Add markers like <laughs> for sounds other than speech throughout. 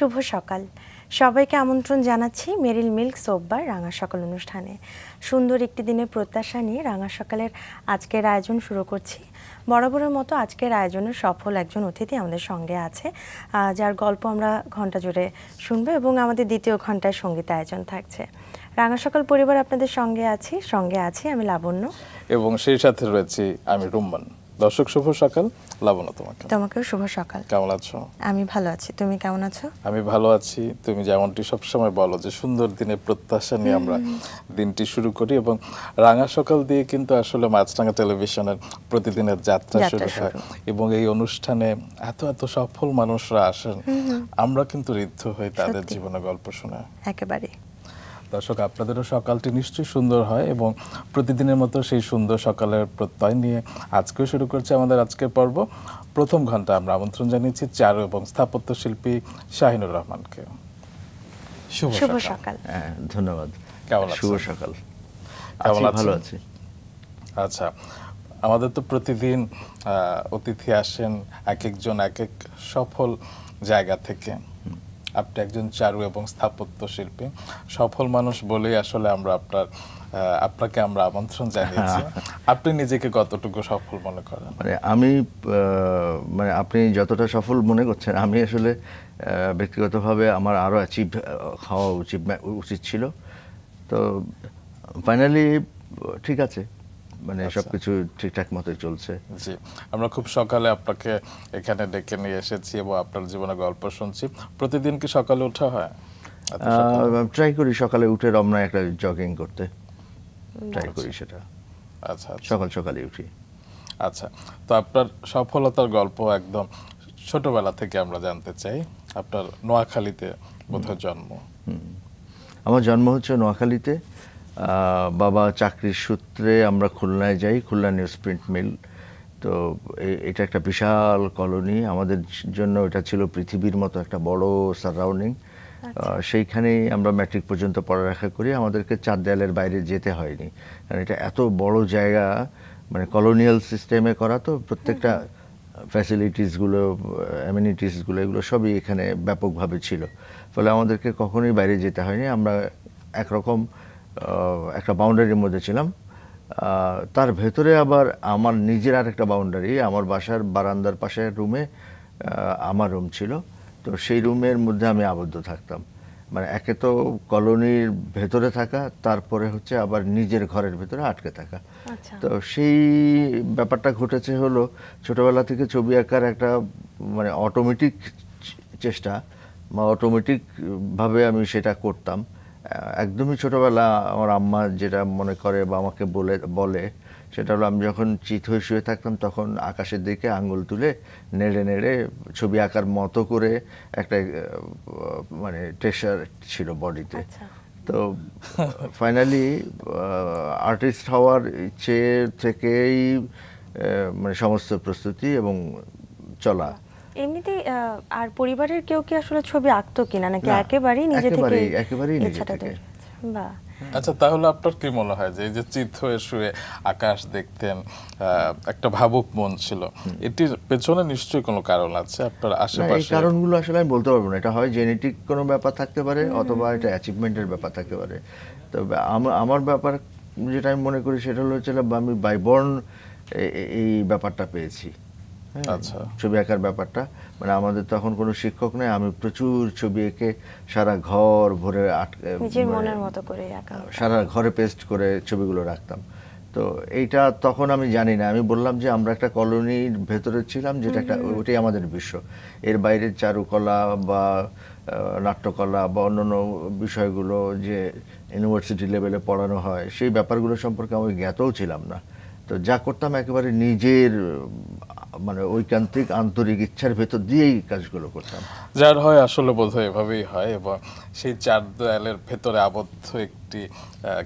শুভ সকাল সবাইকে আমন্ত্রণ জানাচ্ছি মেরিল মিল্ক সোববার রাঙা সকাল অনুষ্ঠানে সুন্দর একটি দিনের প্রত্যাশা নিয়ে রাঙা সকালের আজকের আয়োজন শুরু করছি বরাবরের মতো আজকের আয়োজনের সফল একজন অতিথি আমাদের সঙ্গে আছে যার গল্প আমরা ঘন্টা জুড়ে শুনবো এবং আমাদের দ্বিতীয় ঘন্টায় সঙ্গীত আয়োজন থাকছে রাঙা সকাল পরিবার আপনাদের সঙ্গে আছি সঙ্গে আছি আমি লাবণ্য এবং সেই সাথে রয়েছি আমি রুম্মান দর্শক শুভ সকাল লাবণা তোমাকে তোমাকেও শুভ সকাল কেমন আছো আমি ভালো আছি তুমি কেমন আছো আমি ভালো আছি তুমি যেমনটি সবসময় বলো যে সুন্দর দিনে প্রত্যাশা নিয়ে আমরা দিনটি শুরু করি এবং রাঙা সকাল দিয়ে কিন্তু আসলে মাছরাঙা টেলিভিশনের প্রতিদিনের যাত্রা শুরু হয় এবং এই অনুষ্ঠানে এত এত সফল মানুষরা আসেন আমরা কিন্তু ঋদ্ধ হই তাদের জীবনে গল্প শোনা একেবারেই দর্শক আপনাদেরও সকালটি নিশ্চয়ই সুন্দর হয় এবং প্রতিদিনের মতো সেই সুন্দর সকালের প্রত্যয় নিয়ে আজকেও শুরু করছে আমাদের আজকের পর্ব প্রথম ঘন্টা আমরা আমন্ত্রণ জানিয়েছি চারু এবং স্থাপত্য শিল্পী শাহিনুর রহমানকে হ্যাঁ, ধন্যবাদ শুভ সকাল কেমন ভালো আছি আচ্ছা আমাদের তো প্রতিদিন অতিথি আসেন এক একজন এক এক সফল জায়গা থেকে আপনি একজন চারু এবং স্থাপত্য শিল্পী সফল মানুষ বলেই আসলে আমরা আপনার আপনাকে আমরা আমন্ত্রণ জানিয়েছি <laughs> আপনি নিজেকে কতটুকু সফল মনে করেন মানে আমি মানে আপনি যতটা সফল মনে করছেন আমি আসলে ব্যক্তিগতভাবে আমার আরও অ্যাচিভ হওয়া উচিত উচিত ছিল তো ফাইনালি ঠিক আছে মানে আচ্ছা। সবকিছু ঠিকঠাক মতো চলছে জি আমরা খুব সকালে আপনাকে এখানে ডেকে নিয়ে এসেছি এবং আপনার জীবনে গল্প শুনছি প্রতিদিন কি সকালে ওঠা হয় ট্রাই করি সকালে উঠে রমনা একটা জগিং করতে ট্রাই আচ্ছা। করি সেটা আচ্ছা, আচ্ছা। সকাল সকালে উঠি আচ্ছা তো আপনার সফলতার গল্প একদম ছোটবেলা থেকে আমরা জানতে চাই আপনার নোয়াখালীতে বোধহয় জন্ম আমার জন্ম হচ্ছে নোয়াখালীতে বাবা চাকরির সূত্রে আমরা খুলনায় যাই খুলনা নিউজ প্রিন্ট মিল তো এটা একটা বিশাল কলোনি আমাদের জন্য এটা ছিল পৃথিবীর মতো একটা বড় সারাউন্ডিং আচ্ছা। সেইখানেই আমরা ম্যাট্রিক পর্যন্ত পড়ালেখা করি আমাদেরকে চার দেয়ালের বাইরে যেতে হয়নি কারণ এটা এত বড় জায়গা মানে কলোনিয়াল সিস্টেমে করা তো প্রত্যেকটা ফ্যাসিলিটিসগুলো অ্যামিনিটিসগুলো এগুলো সবই এখানে ব্যাপকভাবে ছিল ফলে আমাদেরকে কখনোই বাইরে যেতে হয়নি আমরা একরকম একটা বাউন্ডারির মধ্যে ছিলাম তার ভেতরে আবার আমার নিজের আর একটা বাউন্ডারি আমার বাসার বারান্দার পাশে রুমে আমার রুম ছিল তো সেই রুমের মধ্যে আমি আবদ্ধ থাকতাম মানে একে তো কলোনির ভেতরে থাকা তারপরে হচ্ছে আবার নিজের ঘরের ভেতরে আটকে থাকা আচ্ছা। তো সেই ব্যাপারটা ঘটেছে হলো ছোটবেলা থেকে ছবি আঁকার একটা মানে অটোমেটিক চেষ্টা বা অটোমেটিকভাবে আমি সেটা করতাম একদমই ছোটোবেলা আমার আম্মা যেটা মনে করে বা আমাকে বলে বলে সেটা হলো আমি যখন চিত হয়ে শুয়ে থাকতাম তখন আকাশের দিকে আঙুল তুলে নেড়ে নেড়ে ছবি আঁকার মতো করে একটা মানে টেসার ছিল বডিতে আচ্ছা। তো ফাইনালি আর্টিস্ট হওয়ার ইচ্ছে থেকেই মানে সমস্ত প্রস্তুতি এবং চলা এমনিতে আর পরিবারের কেউ কি আসলে ছবি আঁকতো কিনা নাকি একেবারেই নিজে থেকে একেবারেই নিজে থেকে বাহ আচ্ছা তাহলে আপনার কি মনে হয় যে এই যে চিত হয়ে শুয়ে আকাশ দেখতেন একটা ভাবুক মন ছিল এটির পেছনে নিশ্চয়ই কোনো কারণ আছে আপনার আশেপাশে এই কারণগুলো আসলে আমি বলতে পারবো না এটা হয় জেনেটিক কোনো ব্যাপার থাকতে পারে অথবা এটা অ্যাচিভমেন্টের ব্যাপার থাকতে পারে তবে আমার ব্যাপার যেটা আমি মনে করি সেটা হলো হচ্ছে আমি বাইবর্ন এই ব্যাপারটা পেয়েছি হ্যাঁ। আচ্ছা ছবি আঁকার ব্যাপারটা মানে আমাদের তখন কোনো শিক্ষক নেই আমি প্রচুর ছবি এঁকে সারা ঘর ভরে আটকে নিজের মানে মনের মতো করে আঁকা সারা ঘরে পেস্ট করে ছবিগুলো রাখতাম তো এইটা তখন আমি জানি না আমি বললাম যে আমরা একটা কলোনির ভেতরে ছিলাম যেটা একটা ওইটাই আমাদের বিশ্ব এর বাইরে চারুকলা বা নাট্যকলা বা অন্যান্য বিষয়গুলো যে ইউনিভার্সিটি লেভেলে পড়ানো হয় সেই ব্যাপারগুলো সম্পর্কে আমি জ্ঞাতও ছিলাম না তো যা করতাম একেবারে নিজের মানে ঐকান্তিক আন্তরিক ইচ্ছার ভেতর দিয়েই কাজগুলো করতাম যার হয় আসলে বোধ হয় এভাবেই হয় এবং সেই চার দেয়ালের ভেতরে আবদ্ধ একটি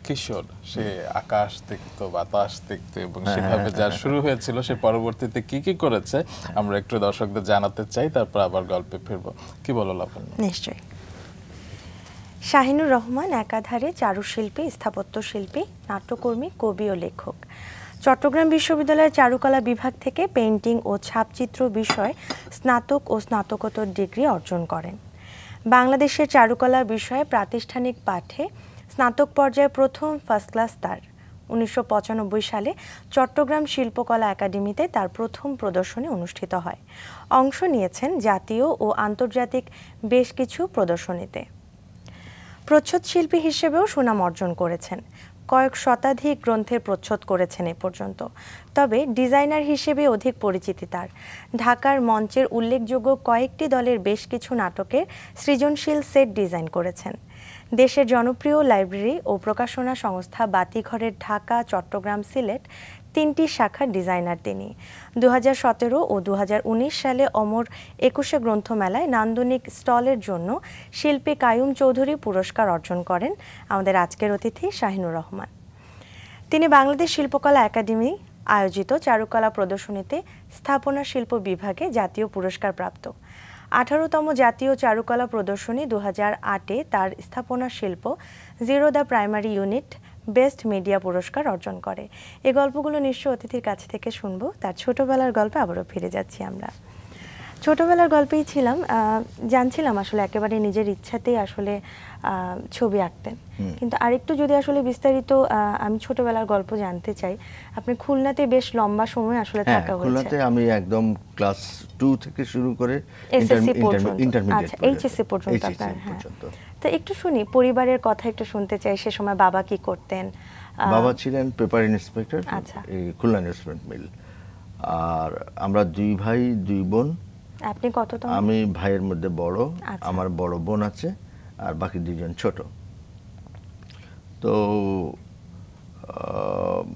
কিশোর সে আকাশ দেখত বাতাস দেখত এবং হ্যাঁ, সেভাবে যার হ্যাঁ, হ্যাঁ, শুরু হয়েছিল সে পরবর্তীতে কি কি করেছে আমরা একটু দর্শকদের জানাতে চাই তারপর আবার গল্পে ফিরবো কি বলো লাবণ্য নিশ্চয়ই শাহিনুর রহমান একাধারে চারুশিল্পী স্থাপত্য শিল্পী নাট্যকর্মী কবি ও লেখক চট্টগ্রাম বিশ্ববিদ্যালয়ের চারুকলা বিভাগ থেকে পেন্টিং ও ছাপচিত্র বিষয়ে স্নাতক ও স্নাতকোত্তর ডিগ্রি অর্জন করেন বাংলাদেশের চারুকলা বিষয়ে প্রাতিষ্ঠানিক পাঠে স্নাতক পর্যায়ে প্রথম ফার্স্ট ক্লাস তার উনিশশো সালে চট্টগ্রাম শিল্পকলা একাডেমিতে তার প্রথম প্রদর্শনী অনুষ্ঠিত হয় অংশ নিয়েছেন জাতীয় ও আন্তর্জাতিক বেশ কিছু প্রদর্শনীতে প্রচ্ছদ শিল্পী হিসেবেও সুনাম অর্জন করেছেন কয়েক শতাধিক গ্রন্থের প্রচ্ছদ করেছেন এ পর্যন্ত তবে ডিজাইনার হিসেবে অধিক পরিচিতি তার ঢাকার মঞ্চের উল্লেখযোগ্য কয়েকটি দলের বেশ কিছু নাটকের সৃজনশীল সেট ডিজাইন করেছেন দেশের জনপ্রিয় লাইব্রেরি ও প্রকাশনা সংস্থা বাতিঘরের ঢাকা চট্টগ্রাম সিলেট তিনটি শাখার ডিজাইনার তিনি দু ও দু সালে অমর একুশে গ্রন্থমেলায় নান্দনিক স্টলের জন্য শিল্পী কায়ুম চৌধুরী পুরস্কার অর্জন করেন আমাদের আজকের অতিথি শাহিনুর রহমান তিনি বাংলাদেশ শিল্পকলা একাডেমি আয়োজিত চারুকলা প্রদর্শনীতে স্থাপনা শিল্প বিভাগে জাতীয় পুরস্কার প্রাপ্ত আঠারোতম জাতীয় চারুকলা প্রদর্শনী দু হাজার আটে তার স্থাপনা শিল্প zero the primary unit best media পুরস্কার অর্জন করে এই গল্পগুলো নিশ্চয় অতিথির কাছ থেকে শুনব তার ছোটবেলার গল্পে আবারও ফিরে যাচ্ছি আমরা ছোটবেলার গল্পেই ছিলাম জানছিলাম আসলে একেবারে নিজের ইচ্ছাতেই আসলে ছবি আঁকতেন কিন্তু আরেকটু যদি আসলে বিস্তারিত আমি ছোটবেলার গল্প জানতে চাই আপনি খুলনাতে বেশ লম্বা সময় আসলে হ্যাঁ, থাকা হয়েছে খুলনাতে আমি একদম ক্লাস টু থেকে শুরু করে ইন্টারমিডিয়েট আচ্ছা, পর্যন্ত আচ্ছা এইচএসসি পর্যন্ত তো একটু শুনি পরিবারের কথা একটু শুনতে চাই সে সময় বাবা কি করতেন বাবা ছিলেন পেপার ইন্সপেক্টর আচ্ছা। খুলনা ইনভেস্টমেন্ট মিল আর আমরা দুই ভাই দুই বোন আপনি কত আমি ভাইয়ের মধ্যে বড় আচ্ছা। আমার বড় বোন আছে আর বাকি দুজন ছোট তো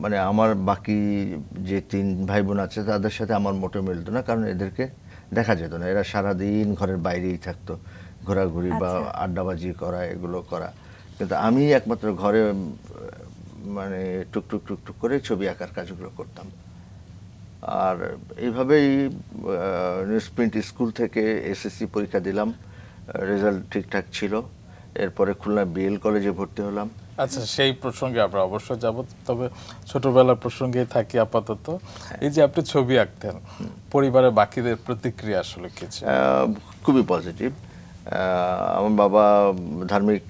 মানে আমার বাকি যে তিন ভাই বোন আছে তাদের সাথে আমার মোটে মিলতো না কারণ এদেরকে দেখা যেত না এরা সারাদিন ঘরের বাইরেই থাকতো ঘোরাঘুরি বা আচ্ছা। আড্ডাবাজি করা এগুলো করা কিন্তু আমি একমাত্র ঘরে মানে টুকটুক টুকটুক করে ছবি আঁকার কাজগুলো করতাম আর এইভাবেই নিউজ প্রিন্ট স্কুল থেকে এসএসসি পরীক্ষা দিলাম রেজাল্ট ঠিকঠাক ছিল এরপরে খুলনা বিএল কলেজে ভর্তি হলাম আচ্ছা সেই প্রসঙ্গে আমরা অবশ্যই যাব তবে ছোটবেলার প্রসঙ্গে থাকি আপাতত হ্যাঁ। এই যে আপনি ছবি আঁকতেন পরিবারের বাকিদের প্রতিক্রিয়া আসলে কি খুবই পজিটিভ আমার বাবা ধার্মিক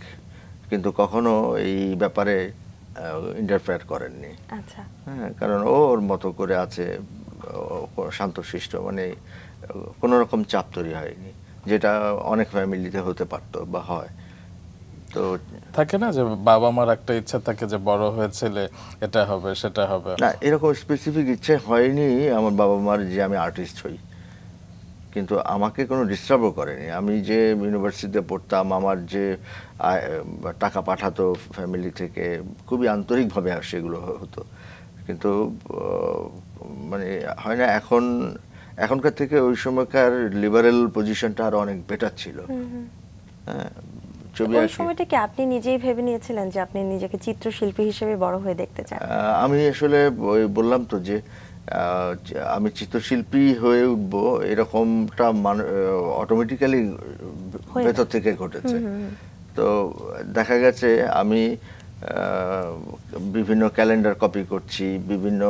কিন্তু কখনো এই ব্যাপারে ইন্টারফেয়ার করেননি আচ্ছা। হ্যাঁ কারণ ওর মতো করে আছে শান্তশিষ্ট মানে কোনো রকম চাপ তৈরি হয়নি যেটা অনেক ফ্যামিলিতে হতে পারত বা হয় তো থাকে না যে বাবা মার একটা ইচ্ছা থাকে যে বড় হয়ে ছেলে এটা হবে সেটা হবে না এরকম স্পেসিফিক ইচ্ছে হয়নি আমার বাবা মার যে আমি আর্টিস্ট হই কিন্তু আমাকে কোনো ডিস্টার্বও করেনি আমি যে ইউনিভার্সিটিতে পড়তাম আমার যে টাকা পাঠাতো ফ্যামিলি থেকে খুবই আন্তরিকভাবে সেগুলো হতো কিন্তু মানে হয় না এখন এখনকার থেকে ওই সময়কার লিবারেল পজিশনটা আরো অনেক বেটার ছিল হ্যাঁ ছবি ওই সময়টা কি আপনি নিজেই ভেবে নিয়েছিলেন যে আপনি নিজেকে চিত্রশিল্পী হিসেবে বড় হয়ে দেখতে চান আমি আসলে বললাম তো যে আমি চিত্রশিল্পী হয়ে উঠব এরকমটা অটোমেটিক্যালি ভেতর থেকে ঘটেছে তো দেখা গেছে আমি বিভিন্ন ক্যালেন্ডার কপি করছি বিভিন্ন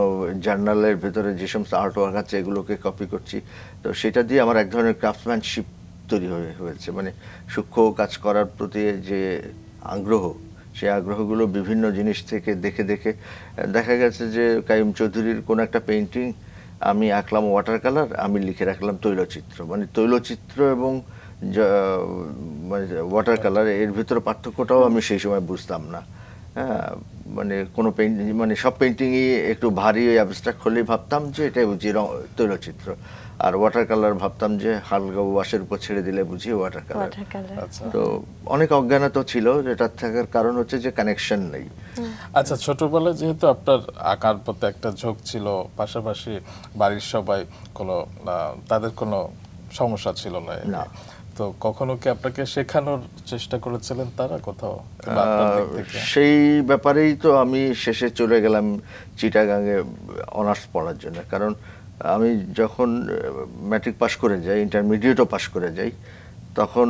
জার্নালের ভেতরে যে সমস্ত আর্টওয়ার্ক আছে এগুলোকে কপি করছি তো সেটা দিয়ে আমার এক ধরনের ক্রাফটসম্যানশিপ তৈরি হয়ে হয়েছে মানে সূক্ষ্ম কাজ করার প্রতি যে আগ্রহ সেই আগ্রহগুলো বিভিন্ন জিনিস থেকে দেখে দেখে দেখা গেছে যে কাইম চৌধুরীর কোনো একটা পেন্টিং আমি আঁকলাম ওয়াটার কালার আমি লিখে রাখলাম তৈলচিত্র মানে তৈলচিত্র এবং মানে ওয়াটার কালার এর ভিতরে পার্থক্যটাও আমি সেই সময় বুঝতাম না হ্যাঁ মানে কোনো পেন্টিং মানে সব পেন্টিংই একটু ভারী অ্যাবস্ট্রাক্ট হলেই ভাবতাম যে এটা বুঝি তৈলচিত্র আর ওয়াটার কালার ভাবতাম যে হালকা ওয়াশের উপর ছেড়ে দিলে বুঝি ওয়াটার আচ্ছা। কালার তো অনেক তো ছিল যেটা থাকার কারণ হচ্ছে যে কানেকশন নেই আচ্ছা ছোটবেলায় যেহেতু আপনার আঁকার প্রতি একটা ঝোঁক ছিল পাশাপাশি বাড়ির সবাই কোনো তাদের কোনো সমস্যা ছিল না তো কখনো কি আপনাকে শেখানোর চেষ্টা করেছিলেন তারা কোথাও সেই ব্যাপারেই তো আমি শেষে চলে গেলাম চিটাগাঙে অনার্স পড়ার জন্য কারণ আমি যখন ম্যাট্রিক পাশ করে যাই ইন্টারমিডিয়েটও পাশ করে যাই তখন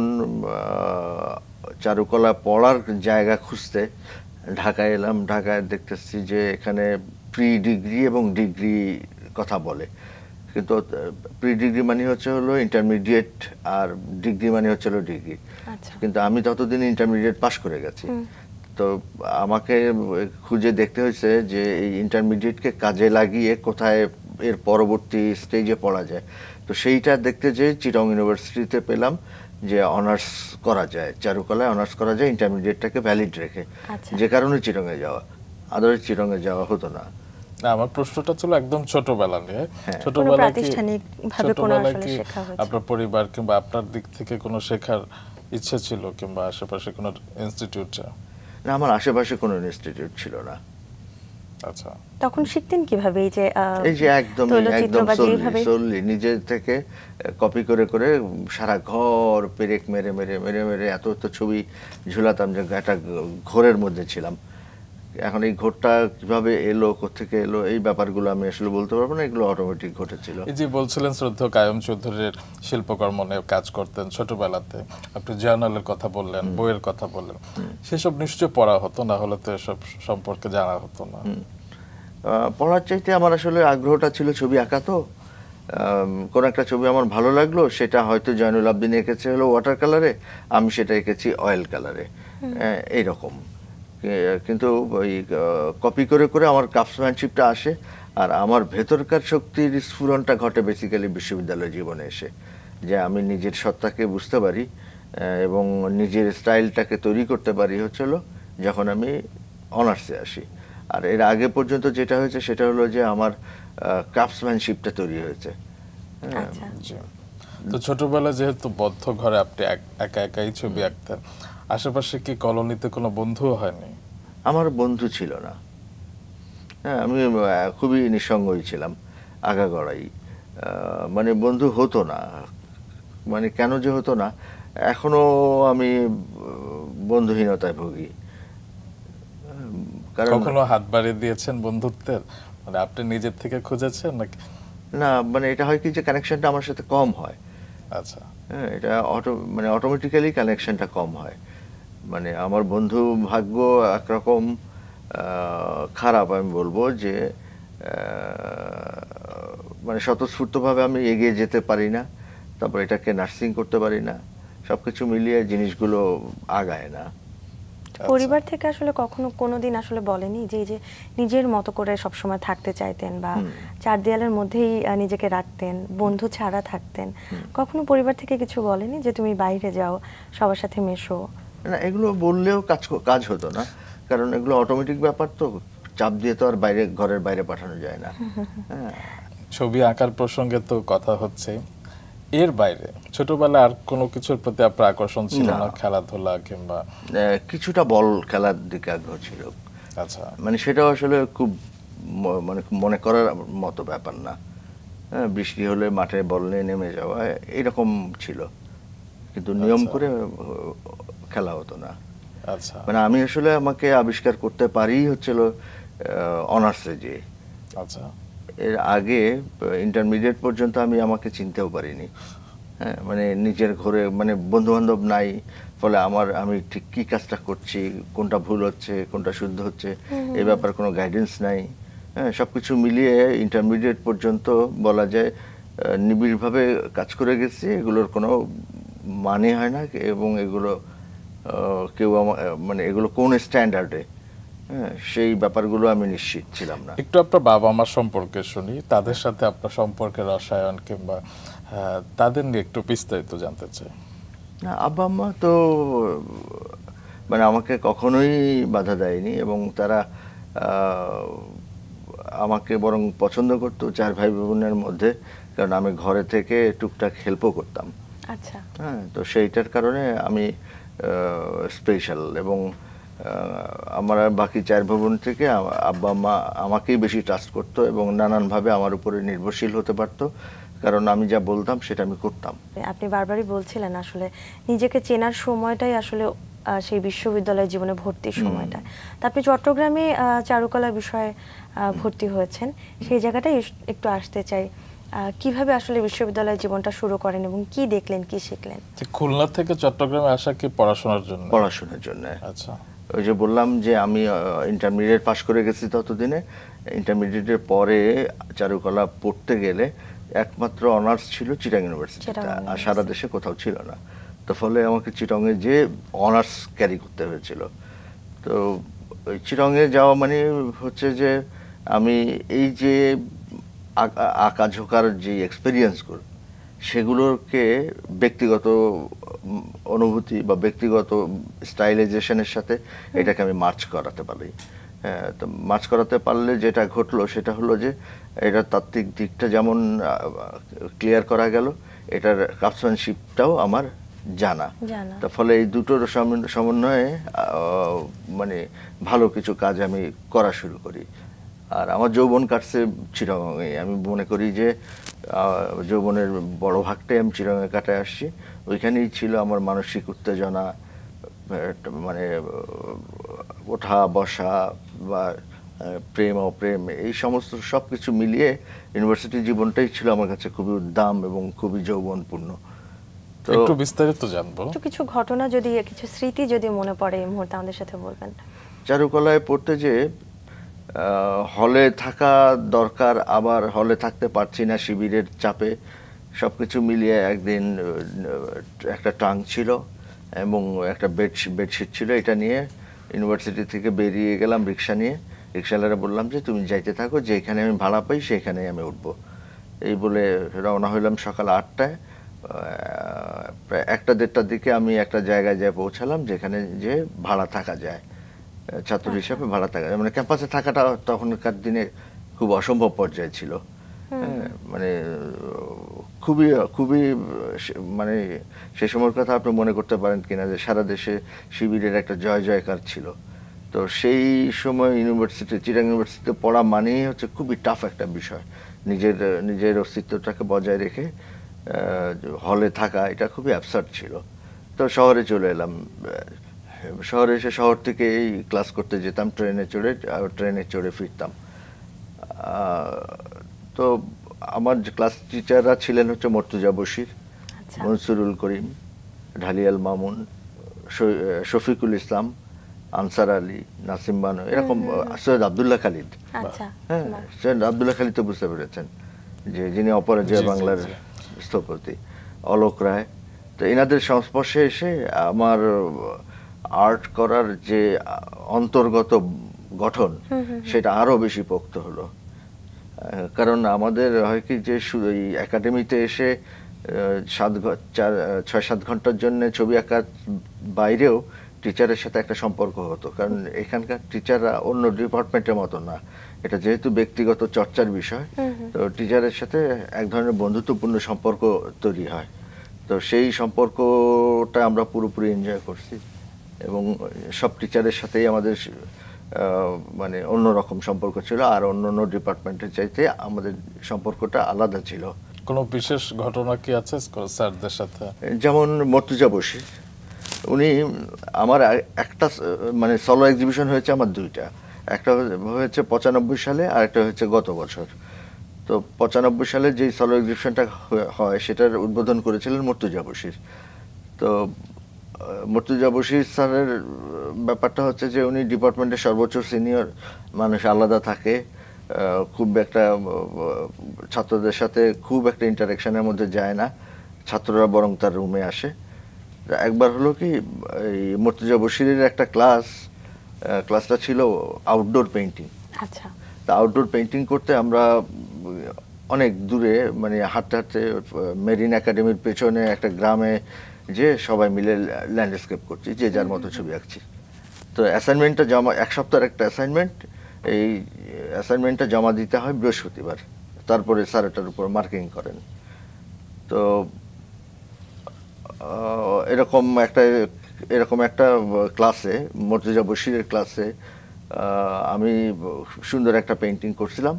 চারুকলা পড়ার জায়গা খুঁজতে ঢাকায় এলাম ঢাকায় দেখতেছি যে এখানে প্রি ডিগ্রি এবং ডিগ্রি কথা বলে কিন্তু প্রি ডিগ্রি মানে হচ্ছে হলো ইন্টারমিডিয়েট আর ডিগ্রি মানে হচ্ছে হলো ডিগ্রি আচ্ছা। কিন্তু আমি ততদিন ইন্টারমিডিয়েট পাশ করে গেছি তো আমাকে খুঁজে দেখতে হয়েছে যে এই ইন্টারমিডিয়েটকে কাজে লাগিয়ে কোথায় এর পরবর্তী স্টেজে পড়া যায় তো সেইটা দেখতে যে চিরং ইউনিভার্সিটিতে পেলাম যে অনার্স করা যায় চারুকলায় অনার্স করা যায় ইন্টারমিডিয়েটটাকে ভ্যালিড রেখে আচ্ছা। যে কারণে চিরঙে যাওয়া আদরে চিরঙে যাওয়া হতো না না আমার প্রশ্নটা ছিল একদম ছোটবেলা নিয়ে হ্যাঁ। ছোটবেলা কি কি আপনার পরিবার কিংবা আপনার দিক থেকে কোনো শেখার ইচ্ছে ছিল কিংবা আশেপাশে কোনো ইনস্টিটিউট না আমার আশেপাশে কোনো ইনস্টিটিউট ছিল না আচ্ছা তখন শিখতেন কিভাবে এই যে এই যে একদম একদম সল্লি নিজে থেকে কপি করে করে সারা ঘর পেরেক মেরে মেরে মেরে মেরে এত এত ছবি ঝুলাতাম যে একটা ঘোরের মধ্যে ছিলাম এখন এই ঘোরটা কিভাবে এলো কোথেকে এলো এই ব্যাপারগুলো আমি আসলে বলতে পারবো না এগুলো অটোমেটিক ঘটেছিল এই যে বলছিলেন শ্রদ্ধ কায়ম চৌধুরীর শিল্পকর্ম নিয়ে কাজ করতেন ছোটবেলাতে আপনি জার্নালের কথা বললেন বইয়ের কথা বললেন সেসব নিশ্চয় পড়া হতো না হলে তো এসব সম্পর্কে জানা হতো না পড়ার চাইতে আমার আসলে আগ্রহটা ছিল ছবি আঁকা তো কোনো একটা ছবি আমার ভালো লাগলো সেটা হয়তো জয়নুল আব্দিন এঁকেছে হলো ওয়াটার কালারে আমি সেটা এঁকেছি অয়েল কালারে এইরকম কিন্তু ওই কপি করে করে আমার ক্রাফটসম্যানশিপটা আসে আর আমার ভেতরকার শক্তির স্ফুরনটা ঘটে বেসিক্যালি বিশ্ববিদ্যালয় জীবনে এসে যে আমি নিজের সত্তাকে বুঝতে পারি এবং নিজের স্টাইলটাকে তৈরি করতে পারি হচ্ছিল যখন আমি অনার্সে আসি আর এর আগে পর্যন্ত যেটা হয়েছে সেটা হলো যে আমার ক্রাফটসম্যানশিপটা তৈরি হয়েছে হ্যাঁ। আচ্ছা, আচ্ছা। তো ছোটবেলা যেহেতু বদ্ধ ঘরে আপনি একা একাই ছবি আঁকতেন আশেপাশে কি কলোনিতে কোনো বন্ধুও হয়নি আমার বন্ধু ছিল না হ্যাঁ আমি খুবই নিঃসঙ্গই ছিলাম আগাগড়াই মানে বন্ধু হতো না মানে কেন যে হতো না এখনো আমি বন্ধুহীনতায় ভুগি কারণ কখনো হাত বাড়িয়ে দিয়েছেন বন্ধুত্বের মানে আপনি নিজের থেকে খুঁজেছেন নাকি না মানে এটা হয় কি যে কানেকশনটা আমার সাথে কম হয় আচ্ছা হ্যাঁ এটা অটো মানে অটোমেটিক্যালি কানেকশনটা কম হয় মানে আমার বন্ধু ভাগ্য একরকম খারাপ আমি বলবো যে মানে স্বতঃস্ফূর্তভাবে আমি এগিয়ে যেতে পারি না তারপর এটাকে নার্সিং করতে পারি না সব কিছু মিলিয়ে জিনিসগুলো আগায় না আচ্ছা। পরিবার থেকে আসলে কখনো কোনোদিন আসলে বলেনি যে যে নিজের মতো করে সবসময় থাকতে চাইতেন বা চার দেয়ালের মধ্যেই নিজেকে রাখতেন বন্ধু ছাড়া থাকতেন কখনো পরিবার থেকে কিছু বলেনি যে তুমি বাইরে যাও সবার সাথে মেশো না এগুলো বললেও কাজ কাজ হতো না কারণ এগুলো অটোমেটিক ব্যাপার তো চাপ দিয়ে তো আর বাইরে ঘরের বাইরে পাঠানো যায় না <laughs> হ্যাঁ। ছবি আঁকার প্রসঙ্গে তো কথা হচ্ছে এর বাইরে ছোটবেলা আর কোনো কিছুর প্রতি আপনার আকর্ষণ ছিল না খেলাধুলা কিংবা কিছুটা বল খেলার দিকে আগ্রহ ছিল আচ্ছা মানে সেটা আসলে খুব মানে মনে করার মতো ব্যাপার না হ্যাঁ, বৃষ্টি হলে মাঠে বল নিয়ে নেমে যাওয়া এরকম ছিল কিন্তু নিয়ম আচ্ছা। করে খেলা হতো না আচ্ছা মানে আমি আসলে আমাকে আবিষ্কার করতে পারি হচ্ছিল অনার্সে যে আচ্ছা এর আগে ইন্টারমিডিয়েট পর্যন্ত আমি আমাকে চিনতেও পারিনি হ্যাঁ মানে নিজের ঘরে মানে বন্ধুবান্ধব নাই ফলে আমার আমি ঠিক কী কাজটা করছি কোনটা ভুল হচ্ছে কোনটা শুদ্ধ হচ্ছে এ ব্যাপারে কোনো গাইডেন্স নাই হ্যাঁ সব কিছু মিলিয়ে ইন্টারমিডিয়েট পর্যন্ত বলা যায় নিবিড়ভাবে কাজ করে গেছি এগুলোর কোনো মানে হয় না এবং এগুলো কেউ আমার মানে এগুলো কোন স্ট্যান্ডার্ডে হ্যাঁ সেই ব্যাপারগুলো আমি নিশ্চিত ছিলাম না একটু আপনার বাবা মার সম্পর্কে শুনি তাদের সাথে আপনার সম্পর্কে রসায়ন কিংবা হ্যাঁ, তাদের নিয়ে একটু বিস্তারিত জানতে চাই না আব্বা মা তো মানে আমাকে কখনোই বাধা দেয়নি এবং তারা আমাকে বরং পছন্দ করতো চার ভাই বোনের মধ্যে কারণ আমি ঘরে থেকে টুকটাক হেল্পও করতাম আচ্ছা হ্যাঁ তো সেইটার কারণে আমি স্পেশাল এবং আমার বাকি চার ভবন থেকে আব্বা মা আমাকেই বেশি ট্রাস্ট করতো এবং নানানভাবে আমার উপরে নির্ভরশীল হতে পারতো কারণ আমি যা বলতাম সেটা আমি করতাম আপনি বারবারই বলছিলেন আসলে নিজেকে চেনার সময়টাই আসলে সেই বিশ্ববিদ্যালয় জীবনে ভর্তির সময়টা তা আপনি চট্টগ্রামে চারুকলা বিষয়ে ভর্তি হয়েছেন সেই জায়গাটাই একটু আসতে চাই কিভাবে আসলে বিশ্ববিদ্যালয় জীবনটা শুরু করেন এবং কি দেখলেন কি শিখলেন খুলনা থেকে চট্টগ্রামে আসা কি পড়াশোনার জন্য পড়াশোনার জন্য আচ্ছা ওই যে বললাম যে আমি ইন্টারমিডিয়েট পাশ করে গেছি ততদিনে ইন্টারমিডিয়েটের পরে চারুকলা পড়তে গেলে একমাত্র অনার্স ছিল চিটাং ইউনিভার্সিটিতে আর সারা দেশে কোথাও ছিল না তো ফলে আমাকে চিটংয়ে যে অনার্স ক্যারি করতে হয়েছিল তো ওই চিটংয়ে যাওয়া মানে হচ্ছে যে আমি এই যে আঁকা ঝোঁকার যে এক্সপিরিয়েন্সগুলো সেগুলোকে ব্যক্তিগত অনুভূতি বা ব্যক্তিগত স্টাইলাইজেশনের সাথে এটাকে আমি মার্চ করাতে পারি হ্যাঁ, তো মার্চ করাতে পারলে যেটা ঘটলো সেটা হলো যে এটার তাত্ত্বিক দিকটা যেমন ক্লিয়ার করা গেল এটার ক্রাফটসম্যানশিপটাও আমার জানা তার ফলে এই দুটোর সমন্বয়ে মানে ভালো কিছু কাজ আমি করা শুরু করি আর আমার যৌবন কাটছে চিরঙে আমি মনে করি যে যৌবনের বড় ভাগটাই আমি চিরঙে কাটায় আসছি ওইখানেই ছিল আমার মানসিক উত্তেজনা মানে ওঠা বসা বা প্রেম অপ্রেম এই সমস্ত সব কিছু মিলিয়ে ইউনিভার্সিটি জীবনটাই ছিল আমার কাছে খুবই উদ্দাম এবং খুবই যৌবনপূর্ণ একটু বিস্তারিত জানবো একটু কিছু ঘটনা যদি কিছু স্মৃতি যদি মনে পড়ে এই মুহূর্তে আমাদের সাথে বলবেন চারুকলায় পড়তে যে হলে থাকা দরকার আবার হলে থাকতে পারছি না শিবিরের চাপে সব কিছু মিলিয়ে একদিন একটা টাং ছিল এবং একটা বেড বেডশিট ছিল এটা নিয়ে ইউনিভার্সিটি থেকে বেরিয়ে গেলাম রিক্সা নিয়ে রিক্সাওয়ালারা বললাম যে তুমি যাইতে থাকো যেখানে আমি ভাড়া পাই সেখানেই আমি উঠবো এই বলে রওনা হইলাম সকাল আটটায় প্রায় একটা দেড়টার দিকে আমি একটা জায়গায় যেয়ে পৌঁছালাম যেখানে যে ভাড়া থাকা যায় ছাত্র হিসাবে ভাড়া থাকা মানে ক্যাম্পাসে থাকাটা তখনকার দিনে খুব অসম্ভব পর্যায়ে ছিল হ্যাঁ, মানে খুবই খুবই মানে সে সময়ের কথা আপনি মনে করতে পারেন কিনা যে সারা দেশে শিবিরের একটা জয় জয়কার ছিল তো সেই সময় ইউনিভার্সিটি চিরাং ইউনিভার্সিটিতে পড়া মানেই হচ্ছে খুবই টাফ একটা বিষয় নিজের নিজের অস্তিত্বটাকে বজায় রেখে হলে থাকা এটা খুবই অ্যাবসার্ট ছিল তো শহরে চলে এলাম শহরে এসে শহর থেকে এই ক্লাস করতে যেতাম ট্রেনে চড়ে ট্রেনে চড়ে ফিরতাম তো আমার ক্লাস টিচাররা ছিলেন হচ্ছে মর্তুজা বশির আচ্ছা। মনসুরুল করিম ঢালিয়াল মামুন শফিকুল ইসলাম আনসার আলী নাসিম বানু এরকম সৈয়দ আবদুল্লাহ খালিদ আচ্ছা। হ্যাঁ সৈয়দ আবদুল্লাহ খালিদ তো বুঝতে পেরেছেন যে যিনি অপরাজয় বাংলার স্থপতি অলোক রায় তো এনাদের সংস্পর্শে এসে আমার আর্ট করার যে অন্তর্গত গঠন সেটা আরও বেশি পোক্ত হলো কারণ আমাদের হয় কি যে এই একাডেমিতে এসে সাত চার ছয় সাত ঘন্টার জন্য ছবি আঁকার বাইরেও টিচারের সাথে একটা সম্পর্ক হতো কারণ এখানকার টিচাররা অন্য ডিপার্টমেন্টের মতো না এটা যেহেতু ব্যক্তিগত চর্চার বিষয় তো টিচারের সাথে এক ধরনের বন্ধুত্বপূর্ণ সম্পর্ক তৈরি হয় তো সেই সম্পর্কটা আমরা পুরোপুরি এনজয় করছি এবং সব টিচারের সাথেই আমাদের মানে অন্যরকম সম্পর্ক ছিল আর অন্য অন্য ডিপার্টমেন্টের চাইতে আমাদের সম্পর্কটা আলাদা ছিল কোনো বিশেষ ঘটনা কি আছে স্যারদের সাথে যেমন মর্তুজা বসি উনি আমার একটা মানে সলো এক্সিবিশন হয়েছে আমার দুইটা একটা হয়েছে পঁচানব্বই সালে আর একটা হয়েছে গত বছর তো পঁচানব্বই সালে যেই সলো এক্সিবিশনটা হয় সেটার উদ্বোধন করেছিলেন মর্তুজা বসির তো মর্তুজা বশির স্যারের ব্যাপারটা হচ্ছে যে উনি ডিপার্টমেন্টের সর্বোচ্চ সিনিয়র মানুষ আলাদা থাকে খুব একটা ছাত্রদের সাথে খুব একটা ইন্টারাকশনের মধ্যে যায় না ছাত্ররা বরং তার রুমে আসে একবার হলো কি এই মর্তুজা বশিরের একটা ক্লাস ক্লাসটা ছিল আউটডোর পেন্টিং আচ্ছা তা আউটডোর পেন্টিং করতে আমরা অনেক দূরে মানে হাঁটতে হাঁটতে মেরিন একাডেমির পেছনে একটা গ্রামে যে সবাই মিলে ল্যান্ডস্কেপ করছি যে যার মতো ছবি আঁকছি তো অ্যাসাইনমেন্টটা জমা এক সপ্তাহের একটা অ্যাসাইনমেন্ট এই অ্যাসাইনমেন্টটা জমা দিতে হয় বৃহস্পতিবার তারপরে স্যার এটার উপর মার্কিং করেন তো এরকম একটা এরকম একটা ক্লাসে মর্তুজা বশিরের ক্লাসে আমি সুন্দর একটা পেন্টিং করছিলাম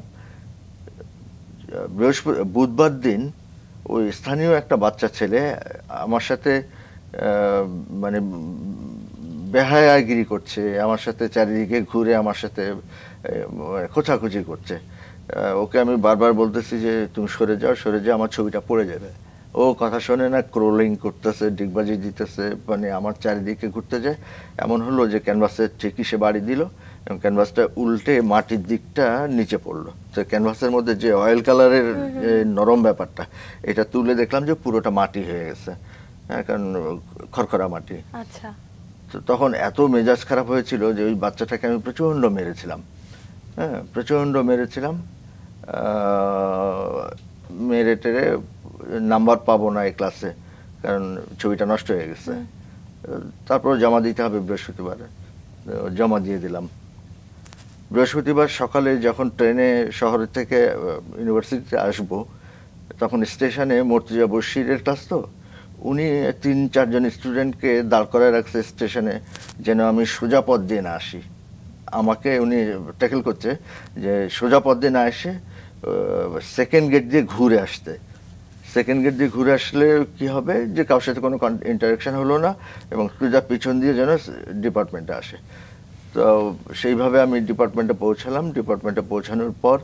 বৃহস্পতি বুধবার দিন ওই স্থানীয় একটা বাচ্চা ছেলে আমার সাথে মানে বেহায়াগিরি করছে আমার সাথে চারিদিকে ঘুরে আমার সাথে খোঁচাখুচি করছে ওকে আমি বারবার বলতেছি যে তুমি সরে যাও সরে যাও আমার ছবিটা পড়ে যাবে ও কথা শোনে না ক্রোলিং করতেছে ডিগবাজি দিতেছে মানে আমার চারিদিকে ঘুরতে যায় এমন হলো যে ক্যানভাসে ঠিকই সে বাড়ি দিল এবং ক্যানভাসটা উল্টে মাটির দিকটা নিচে পড়লো তো ক্যানভাসের মধ্যে যে অয়েল কালারের নরম ব্যাপারটা এটা তুলে দেখলাম যে পুরোটা মাটি হয়ে গেছে হ্যাঁ কারণ খরখরা মাটি আচ্ছা তো তখন এত মেজাজ খারাপ হয়েছিল যে ওই বাচ্চাটাকে আমি প্রচণ্ড মেরেছিলাম হ্যাঁ প্রচণ্ড মেরেছিলাম মেরে টেরে নাম্বার পাবো না এই ক্লাসে কারণ ছবিটা নষ্ট হয়ে গেছে তারপর জমা দিতে হবে বৃহস্পতিবার জমা দিয়ে দিলাম বৃহস্পতিবার সকালে যখন ট্রেনে শহর থেকে ইউনিভার্সিটিতে আসব তখন স্টেশনে মর্তুজা বশিরের ক্লাস তো উনি তিন চারজন স্টুডেন্টকে দাঁড় করায় রাখছে স্টেশনে যেন আমি সোজা পথ দিয়ে না আসি আমাকে উনি ট্যাকেল করছে যে সোজা পথ দিয়ে না এসে সেকেন্ড গেট দিয়ে ঘুরে আসতে সেকেন্ড গেট দিয়ে ঘুরে আসলে কি হবে যে কারোর সাথে কোনো ইন্টারাকশান হলো না এবং সোজা পিছন দিয়ে যেন ডিপার্টমেন্টে আসে তো সেইভাবে আমি ডিপার্টমেন্টে পৌঁছালাম ডিপার্টমেন্টে পৌঁছানোর পর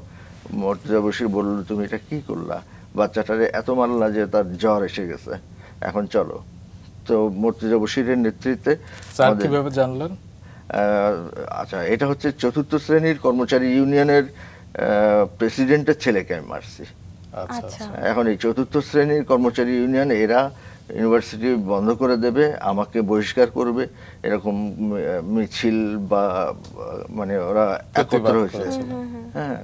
মর্তজা বসির বলল তুমি এটা কি করলা বাচ্চাটারে এত মারলা যে তার জ্বর এসে গেছে এখন চলো তো মর্তজা বসিরের নেতৃত্বে কিভাবে জানলেন আচ্ছা এটা হচ্ছে চতুর্থ শ্রেণীর কর্মচারী ইউনিয়নের প্রেসিডেন্টের ছেলেকে আমি মারছি আচ্ছা, আচ্ছা। আচ্ছা। এখন এই চতুর্থ শ্রেণীর কর্মচারী ইউনিয়ন এরা ইউনিভার্সিটি বন্ধ করে দেবে আমাকে বহিষ্কার করবে এরকম মিছিল বা মানে ওরা একত্র হয়েছে হ্যাঁ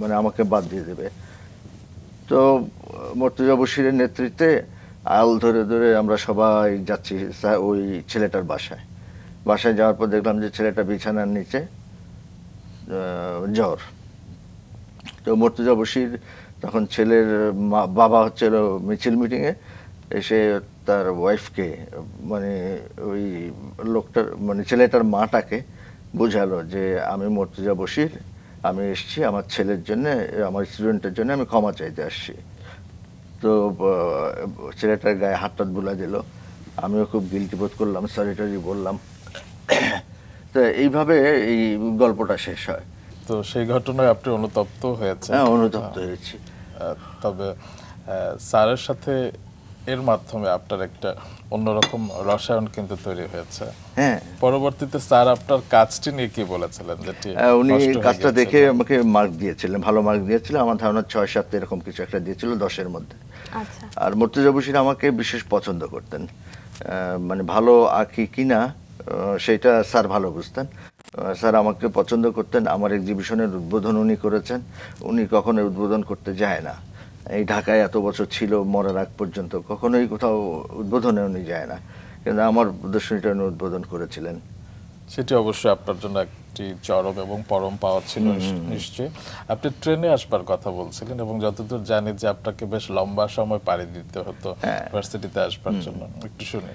মানে আমাকে বাদ দিয়ে দেবে তো মর্তুজা বসিরের নেতৃত্বে আল ধরে ধরে আমরা সবাই যাচ্ছি ওই ছেলেটার বাসায় বাসায় যাওয়ার পর দেখলাম যে ছেলেটা বিছানার নিচে জ্বর তো মর্তুজা বসির তখন ছেলের বাবা হচ্ছিল মিছিল মিটিংয়ে এসে তার ওয়াইফকে মানে ওই লোকটার মানে ছেলেটার মাটাকে বোঝালো যে আমি মর্তুজা বসির আমি এসছি আমার ছেলের জন্য আমার স্টুডেন্টের জন্য আমি ক্ষমা চাইতে আসছি তো ছেলেটার গায়ে হাত টাত বুলা দিল আমিও খুব গিলটি বোধ করলাম সরি টরি বললাম তো এইভাবে এই গল্পটা শেষ হয় তো সেই ঘটনায় আপনি অনুতপ্ত হয়েছে হ্যাঁ অনুতপ্ত হয়েছি তবে স্যারের সাথে এর মাধ্যমে আপনার একটা অন্যরকম রসায়ন কিন্তু তৈরি হয়েছে হ্যাঁ পরবর্তীতে স্যার আপনার কাজটি নিয়ে কি বলেছিলেন যে উনি কাজটা দেখে আমাকে মার্ক দিয়েছিলেন ভালো মার্ক দিয়েছিল আমার ধারণা ছয় সাত এরকম কিছু একটা দিয়েছিল দশের মধ্যে আচ্ছা। আর মর্তুজা বসির আমাকে বিশেষ পছন্দ করতেন মানে ভালো আঁকি কিনা সেটা স্যার ভালো বুঝতেন স্যার আমাকে পছন্দ করতেন আমার এক্সিবিশনের উদ্বোধন উনি করেছেন উনি কখনো উদ্বোধন করতে যায় না এই ঢাকায় এত বছর ছিল মরার আগ পর্যন্ত কখনোই কোথাও উদ্বোধনে উনি যায় না কিন্তু আমার প্রদর্শনীটা উনি উদ্বোধন করেছিলেন সেটি অবশ্যই আপনার জন্য একটি চরম এবং পরম পাওয়া ছিল নিশ্চয়ই আপনি ট্রেনে আসবার কথা বলছিলেন এবং যতদূর জানি যে আপনাকে বেশ লম্বা সময় পাড়ি দিতে হতো হ্যাঁ। ভার্সিটিতে আসবার জন্য একটু শুনি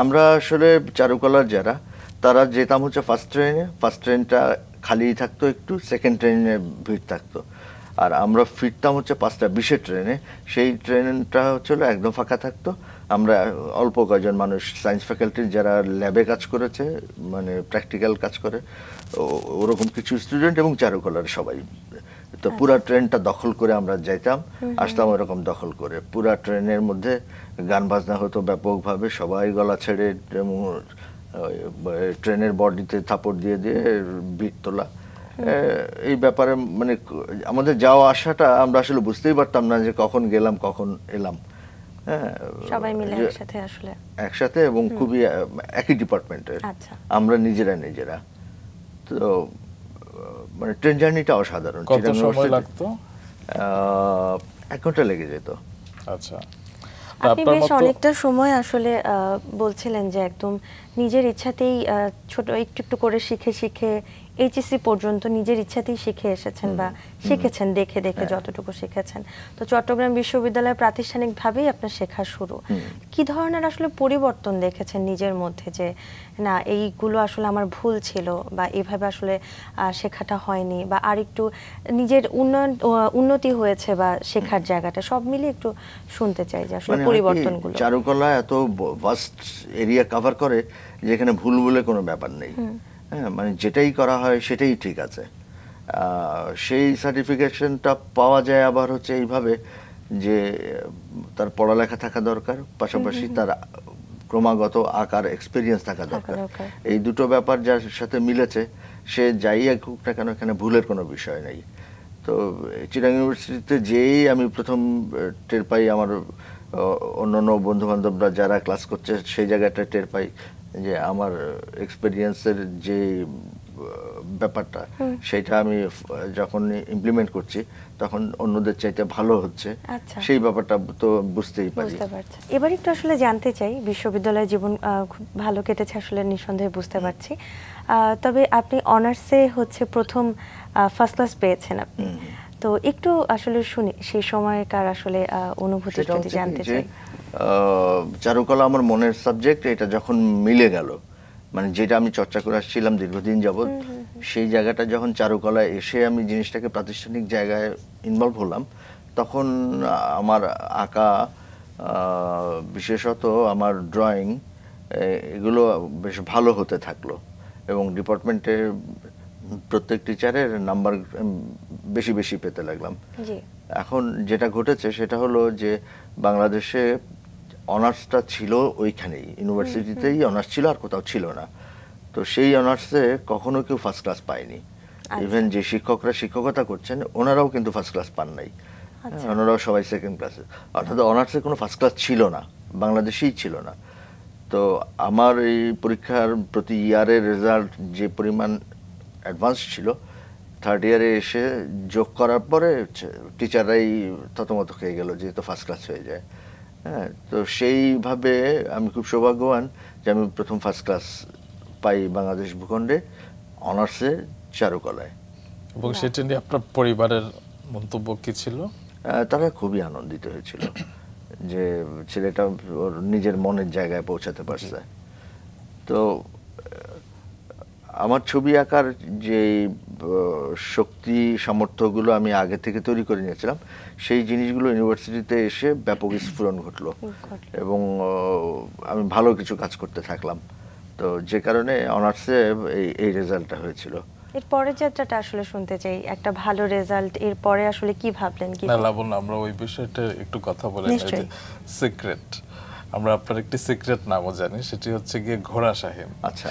আমরা আসলে চারুকলার যারা তারা যেতাম হচ্ছে ফার্স্ট ট্রেনে ফার্স্ট ট্রেনটা খালি থাকতো একটু সেকেন্ড ট্রেনে ভিড় থাকতো আর আমরা ফিরতাম হচ্ছে পাঁচটা বিশের ট্রেনে সেই ট্রেনটা হচ্ছিল একদম ফাঁকা থাকতো আমরা অল্প কয়েকজন মানুষ সায়েন্স ফ্যাকাল্টির যারা ল্যাবে কাজ করেছে মানে প্র্যাকটিক্যাল কাজ করে ওরকম কিছু স্টুডেন্ট এবং চারুকলার সবাই তো আচ্ছা। পুরা ট্রেনটা দখল করে আমরা যাইতাম আসতাম এরকম দখল করে পুরা ট্রেনের মধ্যে গান বাজনা হতো ব্যাপকভাবে সবাই গলা ছেড়ে ট্রেনের বডিতে থাপড় দিয়ে দিয়ে বিট তোলা এই ব্যাপারে মানে আমাদের যাওয়া আসাটা আমরা আসলে বুঝতেই পারতাম না যে কখন গেলাম কখন এলাম হ্যাঁ, সবাই মিলে একসাথে আসলে একসাথে এবং খুবই একই ডিপার্টমেন্টের আচ্ছা। আমরা নিজেরা নিজেরা তো মানে ট্রেন জার্নিটা অসাধারণ কত সময় লাগতো এক ঘন্টা লেগে যেত আচ্ছা আপনি বেশ অনেকটা সময় আসলে বলছিলেন যে একদম নিজের ইচ্ছাতেই ছোট একটু একটু করে শিখে শিখে এইচএসসি পর্যন্ত নিজের ইচ্ছাতেই শিখে এসেছেন বা শিখেছেন দেখে দেখে হ্যাঁ। যতটুকু শিখেছেন তো চট্টগ্রাম বিশ্ববিদ্যালয়ে প্রাতিষ্ঠানিকভাবেই আপনার শেখা শুরু কি ধরনের আসলে পরিবর্তন দেখেছেন নিজের মধ্যে যে না এইগুলো আসলে আমার ভুল ছিল বা এভাবে আসলে শেখাটা হয়নি বা আর একটু নিজের উন্নয়ন উন্নতি হয়েছে বা শেখার জায়গাটা সব মিলিয়ে একটু শুনতে চাই যে আসলে মানে পরিবর্তনগুলো চারুকলা এত ভাস্ট এরিয়া কভার করে যেখানে ভুল বলে কোনো ব্যাপার নেই হ্যাঁ মানে যেটাই করা হয় সেটাই ঠিক আছে সেই সার্টিফিকেশনটা পাওয়া যায় আবার হচ্ছে এইভাবে যে তার পড়ালেখা থাকা দরকার পাশাপাশি তার ক্রমাগত আকার এক্সপিরিয়েন্স থাকা দরকার এই দুটো ব্যাপার যার সাথে মিলেছে সে যাই একুক না কেন এখানে ভুলের কোনো বিষয় নেই তো চিরাং ইউনিভার্সিটিতে যেই আমি প্রথম টের পাই আমার অন্য অন্য বন্ধুবান্ধবরা যারা ক্লাস করছে সেই জায়গাটা টের পাই যে আমার এক্সপিরিয়েন্সের যে ব্যাপারটা সেটা আমি যখন ইমপ্লিমেন্ট করছি তখন অন্যদের চাইতে ভালো হচ্ছে আচ্ছা। সেই ব্যাপারটা তো বুঝতেই পারি এবার একটু আসলে জানতে চাই বিশ্ববিদ্যালয়ের জীবন খুব ভালো কেটেছে আসলে নিঃসন্দেহে বুঝতে পারছি তবে আপনি অনার্সে হচ্ছে প্রথম ফার্স্ট ক্লাস পেয়েছেন আপনি তো একটু আসলে শুনি সেই সময়কার আসলে অনুভূতি যদি জানতে চাই চারুকলা আমার মনের সাবজেক্ট এটা যখন মিলে গেল মানে যেটা আমি চর্চা করে আসছিলাম দীর্ঘদিন যাবৎ সেই জায়গাটা যখন চারুকলা এসে আমি জিনিসটাকে প্রাতিষ্ঠানিক জায়গায় ইনভলভ হলাম তখন আমার আঁকা বিশেষত আমার ড্রয়িং এগুলো বেশ ভালো হতে থাকলো এবং ডিপার্টমেন্টের প্রত্যেক টিচারের নাম্বার বেশি বেশি পেতে লাগলাম এখন যেটা ঘটেছে সেটা হলো যে বাংলাদেশে অনার্সটা ছিল ওইখানেই ইউনিভার্সিটিতেই অনার্স ছিল আর কোথাও ছিল না তো সেই অনার্সে কখনো কেউ ফার্স্ট ক্লাস পায়নি ইভেন আচ্ছা। যে শিক্ষকরা শিক্ষকতা করছেন ওনারাও কিন্তু ফার্স্ট ক্লাস পান নাই আচ্ছা। হ্যাঁ, ওনারাও সবাই সেকেন্ড ক্লাসে অর্থাৎ অনার্সে কোনো ফার্স্ট ক্লাস ছিল না বাংলাদেশেই ছিল না তো আমার এই পরীক্ষার প্রতি ইয়ারের রেজাল্ট যে পরিমাণ অ্যাডভান্স ছিল থার্ড ইয়ারে এসে যোগ করার পরে টিচাররাই থতমত খেয়ে গেল যেহেতু ফার্স্ট ক্লাস হয়ে যায় হ্যাঁ তো সেইভাবে আমি খুব সৌভাগ্যবান যে আমি প্রথম ফার্স্ট ক্লাস পাই বাংলাদেশ ভূখণ্ডে অনার্সে চারুকলায় এবং সেটা নিয়ে আপনার পরিবারের মন্তব্য কি ছিল তারা খুবই আনন্দিত হয়েছিল যে ছেলেটা ওর নিজের মনের জায়গায় পৌঁছাতে পারছে তো আমার ছবি আঁকার যে শক্তি সামর্থ্যগুলো আমি আগে থেকে তৈরি করে নিয়েছিলাম সেই জিনিসগুলো ইউনিভার্সিটিতে এসে ব্যাপক স্ফুরণ ঘটলো এবং আমি ভালো কিছু কাজ করতে থাকলাম তো যে কারণে অনার্সে এই এই রেজাল্টটা হয়েছিল এর পরের যাত্রাটা আসলে শুনতে চাই একটা ভালো রেজাল্ট এর পরে আসলে কি ভাবলেন কি না লাবণ আমরা ওই বিষয়টা একটু কথা বলে সিক্রেট আমরা আপনার একটি সিক্রেট নামও জানি সেটি হচ্ছে গিয়ে ঘোড়া সাহেব আচ্ছা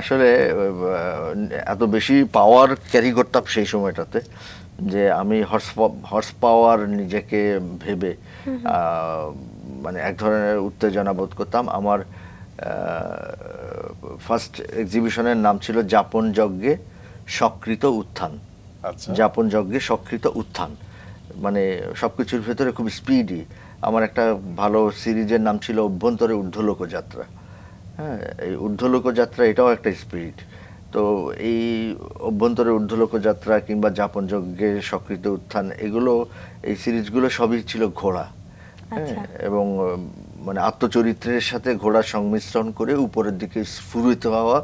আসলে এত বেশি পাওয়ার ক্যারি করতাম সেই সময়টাতে যে আমি হর্স হর্স পাওয়ার নিজেকে ভেবে মানে এক ধরনের উত্তেজনা বোধ করতাম আমার ফার্স্ট এক্সিবিশনের নাম ছিল জাপন যজ্ঞে সকৃত উত্থান আচ্ছা। জাপন যজ্ঞে সকৃত উত্থান মানে সব কিছুর ভেতরে খুব স্পিডি আমার একটা ভালো সিরিজের নাম ছিল অভ্যন্তরে ঊর্ধ্বলোক যাত্রা হ্যাঁ এই ঊর্ধ্বলোক যাত্রা এটাও একটা স্পিরিট তো এই অভ্যন্তরে ঊর্ধ্বলোক যাত্রা কিংবা যাপন যজ্ঞে সক্রিয় উত্থান এগুলো এই সিরিজগুলো সবই ছিল ঘোড়া হ্যাঁ, আচ্ছা। এবং মানে আত্মচরিত্রের সাথে ঘোড়া সংমিশ্রণ করে উপরের দিকে স্ফুরিত হওয়া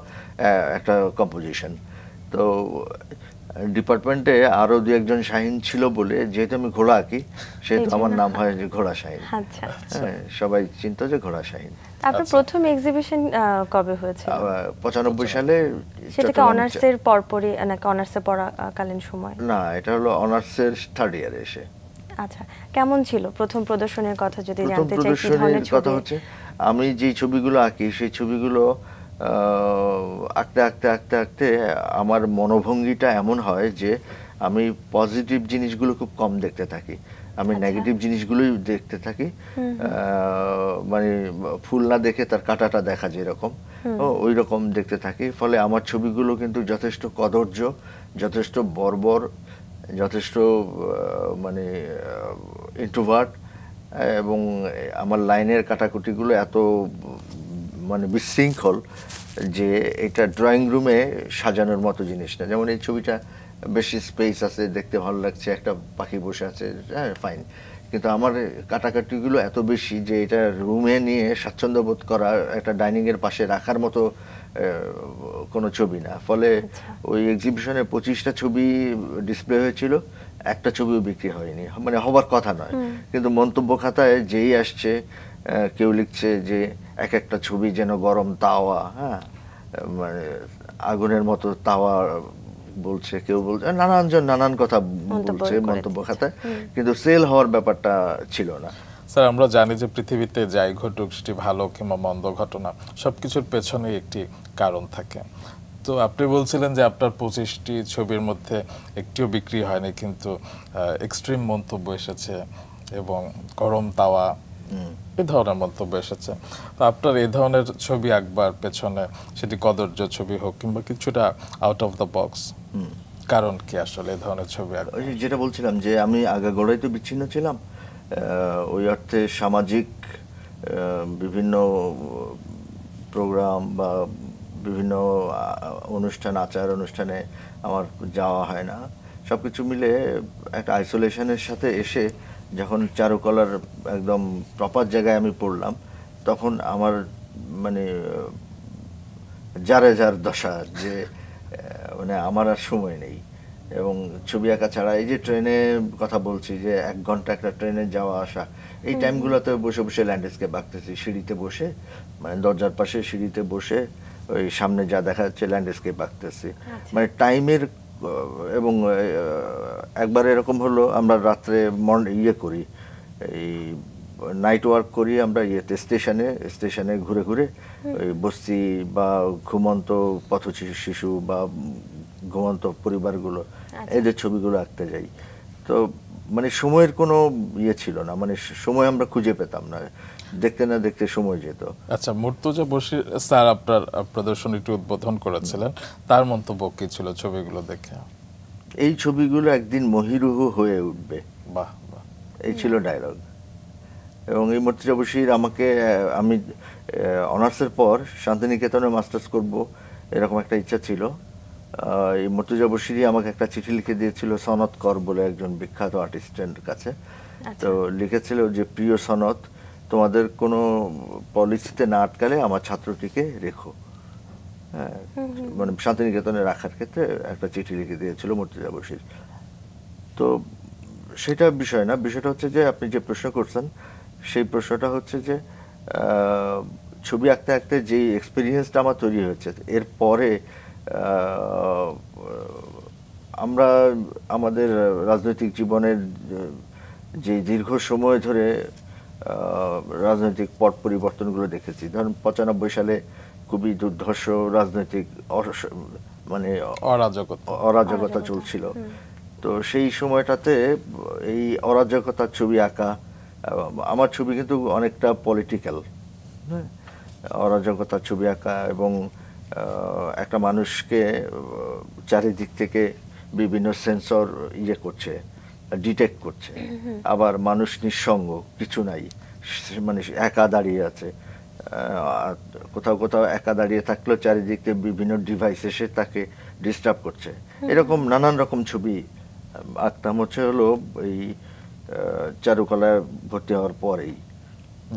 একটা কম্পোজিশন তো ডিপার্টমেন্টে আরও দু একজন শাহিন ছিল বলে যেহেতু আমি ঘোড়া আঁকি সেহেতু আমার নাম হয় যে ঘোড়া শাহিন আচ্ছা, আচ্ছা। হ্যাঁ, সবাই চিন্ত যে ঘোড়া শাহিন আপনার আচ্ছা। প্রথম এক্সিবিশন কবে হয়েছে 95 সালে সেটাকে অনার্স এর পরপরই নাকি অনার্সে পড়াকালীন সময় না এটা হলো অনার্সের থার্ড ইয়ারে এসে আচ্ছা কেমন ছিল প্রথম প্রদর্শনীর কথা যদি জানতে চাই কি ধরনের ছবি আমি যে ছবিগুলো আঁকি সেই ছবিগুলো আঁকতে আঁকতে আঁকতে আঁকতে আমার মনোভঙ্গিটা এমন হয় যে আমি পজিটিভ জিনিসগুলো খুব কম দেখতে থাকি আমি নেগেটিভ আচ্ছা। জিনিসগুলোই দেখতে থাকি মানে ফুল না দেখে তার কাটাটা দেখা যায় এরকম ওই রকম দেখতে থাকি ফলে আমার ছবিগুলো কিন্তু যথেষ্ট কদর্য যথেষ্ট বর্বর যথেষ্ট মানে ইন্ট্রোভার্ট এবং আমার লাইনের কাটাকুটিগুলো এত মানে বিশৃঙ্খল যে এটা ড্রয়িং রুমে সাজানোর মতো জিনিস না যেমন এই ছবিটা বেশি স্পেস আছে দেখতে ভালো লাগছে একটা পাখি বসে আছে হ্যাঁ ফাইন কিন্তু আমার কাটাকাটিগুলো এত বেশি যে এটা রুমে নিয়ে স্বাচ্ছন্দ্য বোধ করা একটা ডাইনিংয়ের পাশে রাখার মতো কোনো ছবি না ফলে আচ্ছা। ওই এক্সিবিশনে পঁচিশটা ছবি ডিসপ্লে হয়েছিল একটা ছবিও বিক্রি হয়নি মানে হবার কথা নয় কিন্তু মন্তব্য খাতায় যেই আসছে কেউ লিখছে যে এক একটা ছবি যেন গরম তাওয়া হ্যাঁ মানে আগুনের মতো তাওয়া বলছে কেউ বলছে নানানজন নানান কথা বলছে মন্তব্য খাতায় কিন্তু সেল হওয়ার ব্যাপারটা ছিল না স্যার আমরা জানি যে পৃথিবীতে যাই ঘটুক সেটি ভালো কিংবা মন্দ ঘটনা সব কিছুর পেছনে একটি কারণ থাকে তো আপনি বলছিলেন যে আপনার পঁচিশটি ছবির মধ্যে একটিও বিক্রি হয়নি কিন্তু এক্সট্রিম মন্তব্য এসেছে এবং গরম তাওয়া এ ধরনের মন্তব্য এসেছে তো আপনার এই ধরনের ছবি আঁকবার পেছনে সেটি কদর্য ছবি হোক কিংবা কিছুটা আউট অফ দ্য বক্স কারণ কি আসলে এই ধরনের ছবি যেটা বলছিলাম যে আমি আগাগোড়াই তো বিচ্ছিন্ন ছিলাম ওই অর্থে সামাজিক বিভিন্ন প্রোগ্রাম বা বিভিন্ন অনুষ্ঠান আচার অনুষ্ঠানে আমার যাওয়া হয় না সব কিছু মিলে একটা আইসোলেশনের সাথে এসে যখন চারুকলার একদম প্রপার জায়গায় আমি পড়লাম তখন আমার মানে যারে যার দশা যে মানে আমার আর সময় নেই এবং ছবি আঁকা ছাড়া এই যে ট্রেনে কথা বলছি যে এক ঘন্টা একটা ট্রেনে যাওয়া আসা এই টাইমগুলোতে বসে বসে ল্যান্ডস্কেপ আঁকতেছি সিঁড়িতে বসে মানে দরজার পাশে সিঁড়িতে বসে ওই সামনে যা দেখা যাচ্ছে ল্যান্ডস্কেপ আঁকতেছি আচ্ছা। মানে টাইমের এবং একবার এরকম হলো আমরা রাত্রে ইয়ে করি এই নাইট ওয়ার্ক করি আমরা ইয়েতে স্টেশনে স্টেশনে ঘুরে ঘুরে ওই বস্তি বা ঘুমন্ত পথ শিশু বা ঘুমন্ত পরিবারগুলো আচ্ছা। এদের ছবিগুলো আঁকতে যাই তো মানে সময়ের কোনো ইয়ে ছিল না মানে সময় আমরা খুঁজে পেতাম না দেখতে না দেখতে সময় যেত আচ্ছা মুর্তজা বসির স্যার আপনার প্রদর্শনীটি উদ্বোধন করেছিলেন তার মন্তব্য কি ছিল ছবিগুলো দেখে এই ছবিগুলো একদিন মহিরুহ হয়ে উঠবে বাহ বাহ এই ছিল ডায়লগ এবং এই মুর্তজা বসির আমাকে আমি অনার্সের পর শান্তিনিকেতনে মাস্টার্স করব এরকম একটা ইচ্ছা ছিল এই মুর্তজা বসিরই আমাকে একটা চিঠি লিখে দিয়েছিল সনৎ কর বলে একজন বিখ্যাত আর্টিস্টের কাছে আচ্ছা। তো লিখেছিল যে প্রিয় সনৎ তোমাদের কোনো পলিসিতে না আটকালে আমার ছাত্রটিকে রেখো হ্যাঁ মানে শান্তিনিকেতনে রাখার ক্ষেত্রে একটা চিঠি লিখে দিয়েছিল মর্তুজা বসির তো সেটা বিষয় না বিষয়টা হচ্ছে যে আপনি যে প্রশ্ন করছেন সেই প্রশ্নটা হচ্ছে যে ছবি আঁকতে আঁকতে যে এক্সপিরিয়েন্সটা আমার তৈরি হয়েছে এরপরে আমরা আমাদের রাজনৈতিক জীবনের যে দীর্ঘ সময় ধরে রাজনৈতিক পট পরিবর্তনগুলো দেখেছি ধরুন পঁচানব্বই সালে খুবই দুর্ধর্ষ রাজনৈতিক মানে অরাজকতা অরাজকতা চলছিল তো সেই সময়টাতে এই অরাজকতার ছবি আঁকা আমার ছবি কিন্তু অনেকটা পলিটিক্যাল অরাজকতার ছবি আঁকা এবং একটা মানুষকে চারিদিক থেকে বিভিন্ন সেন্সর ইয়ে করছে ডিটেক্ট করছে আবার মানুষ নিঃসঙ্গ কিছু নাই মানে একা দাঁড়িয়ে আছে কোথাও কোথাও একা দাঁড়িয়ে থাকলেও চারিদিক থেকে বিভিন্ন ডিভাইস এসে তাকে ডিস্টার্ব করছে এরকম নানান রকম ছবি আঁকতাম হচ্ছে হলো এই চারুকলায় ভর্তি হওয়ার পরেই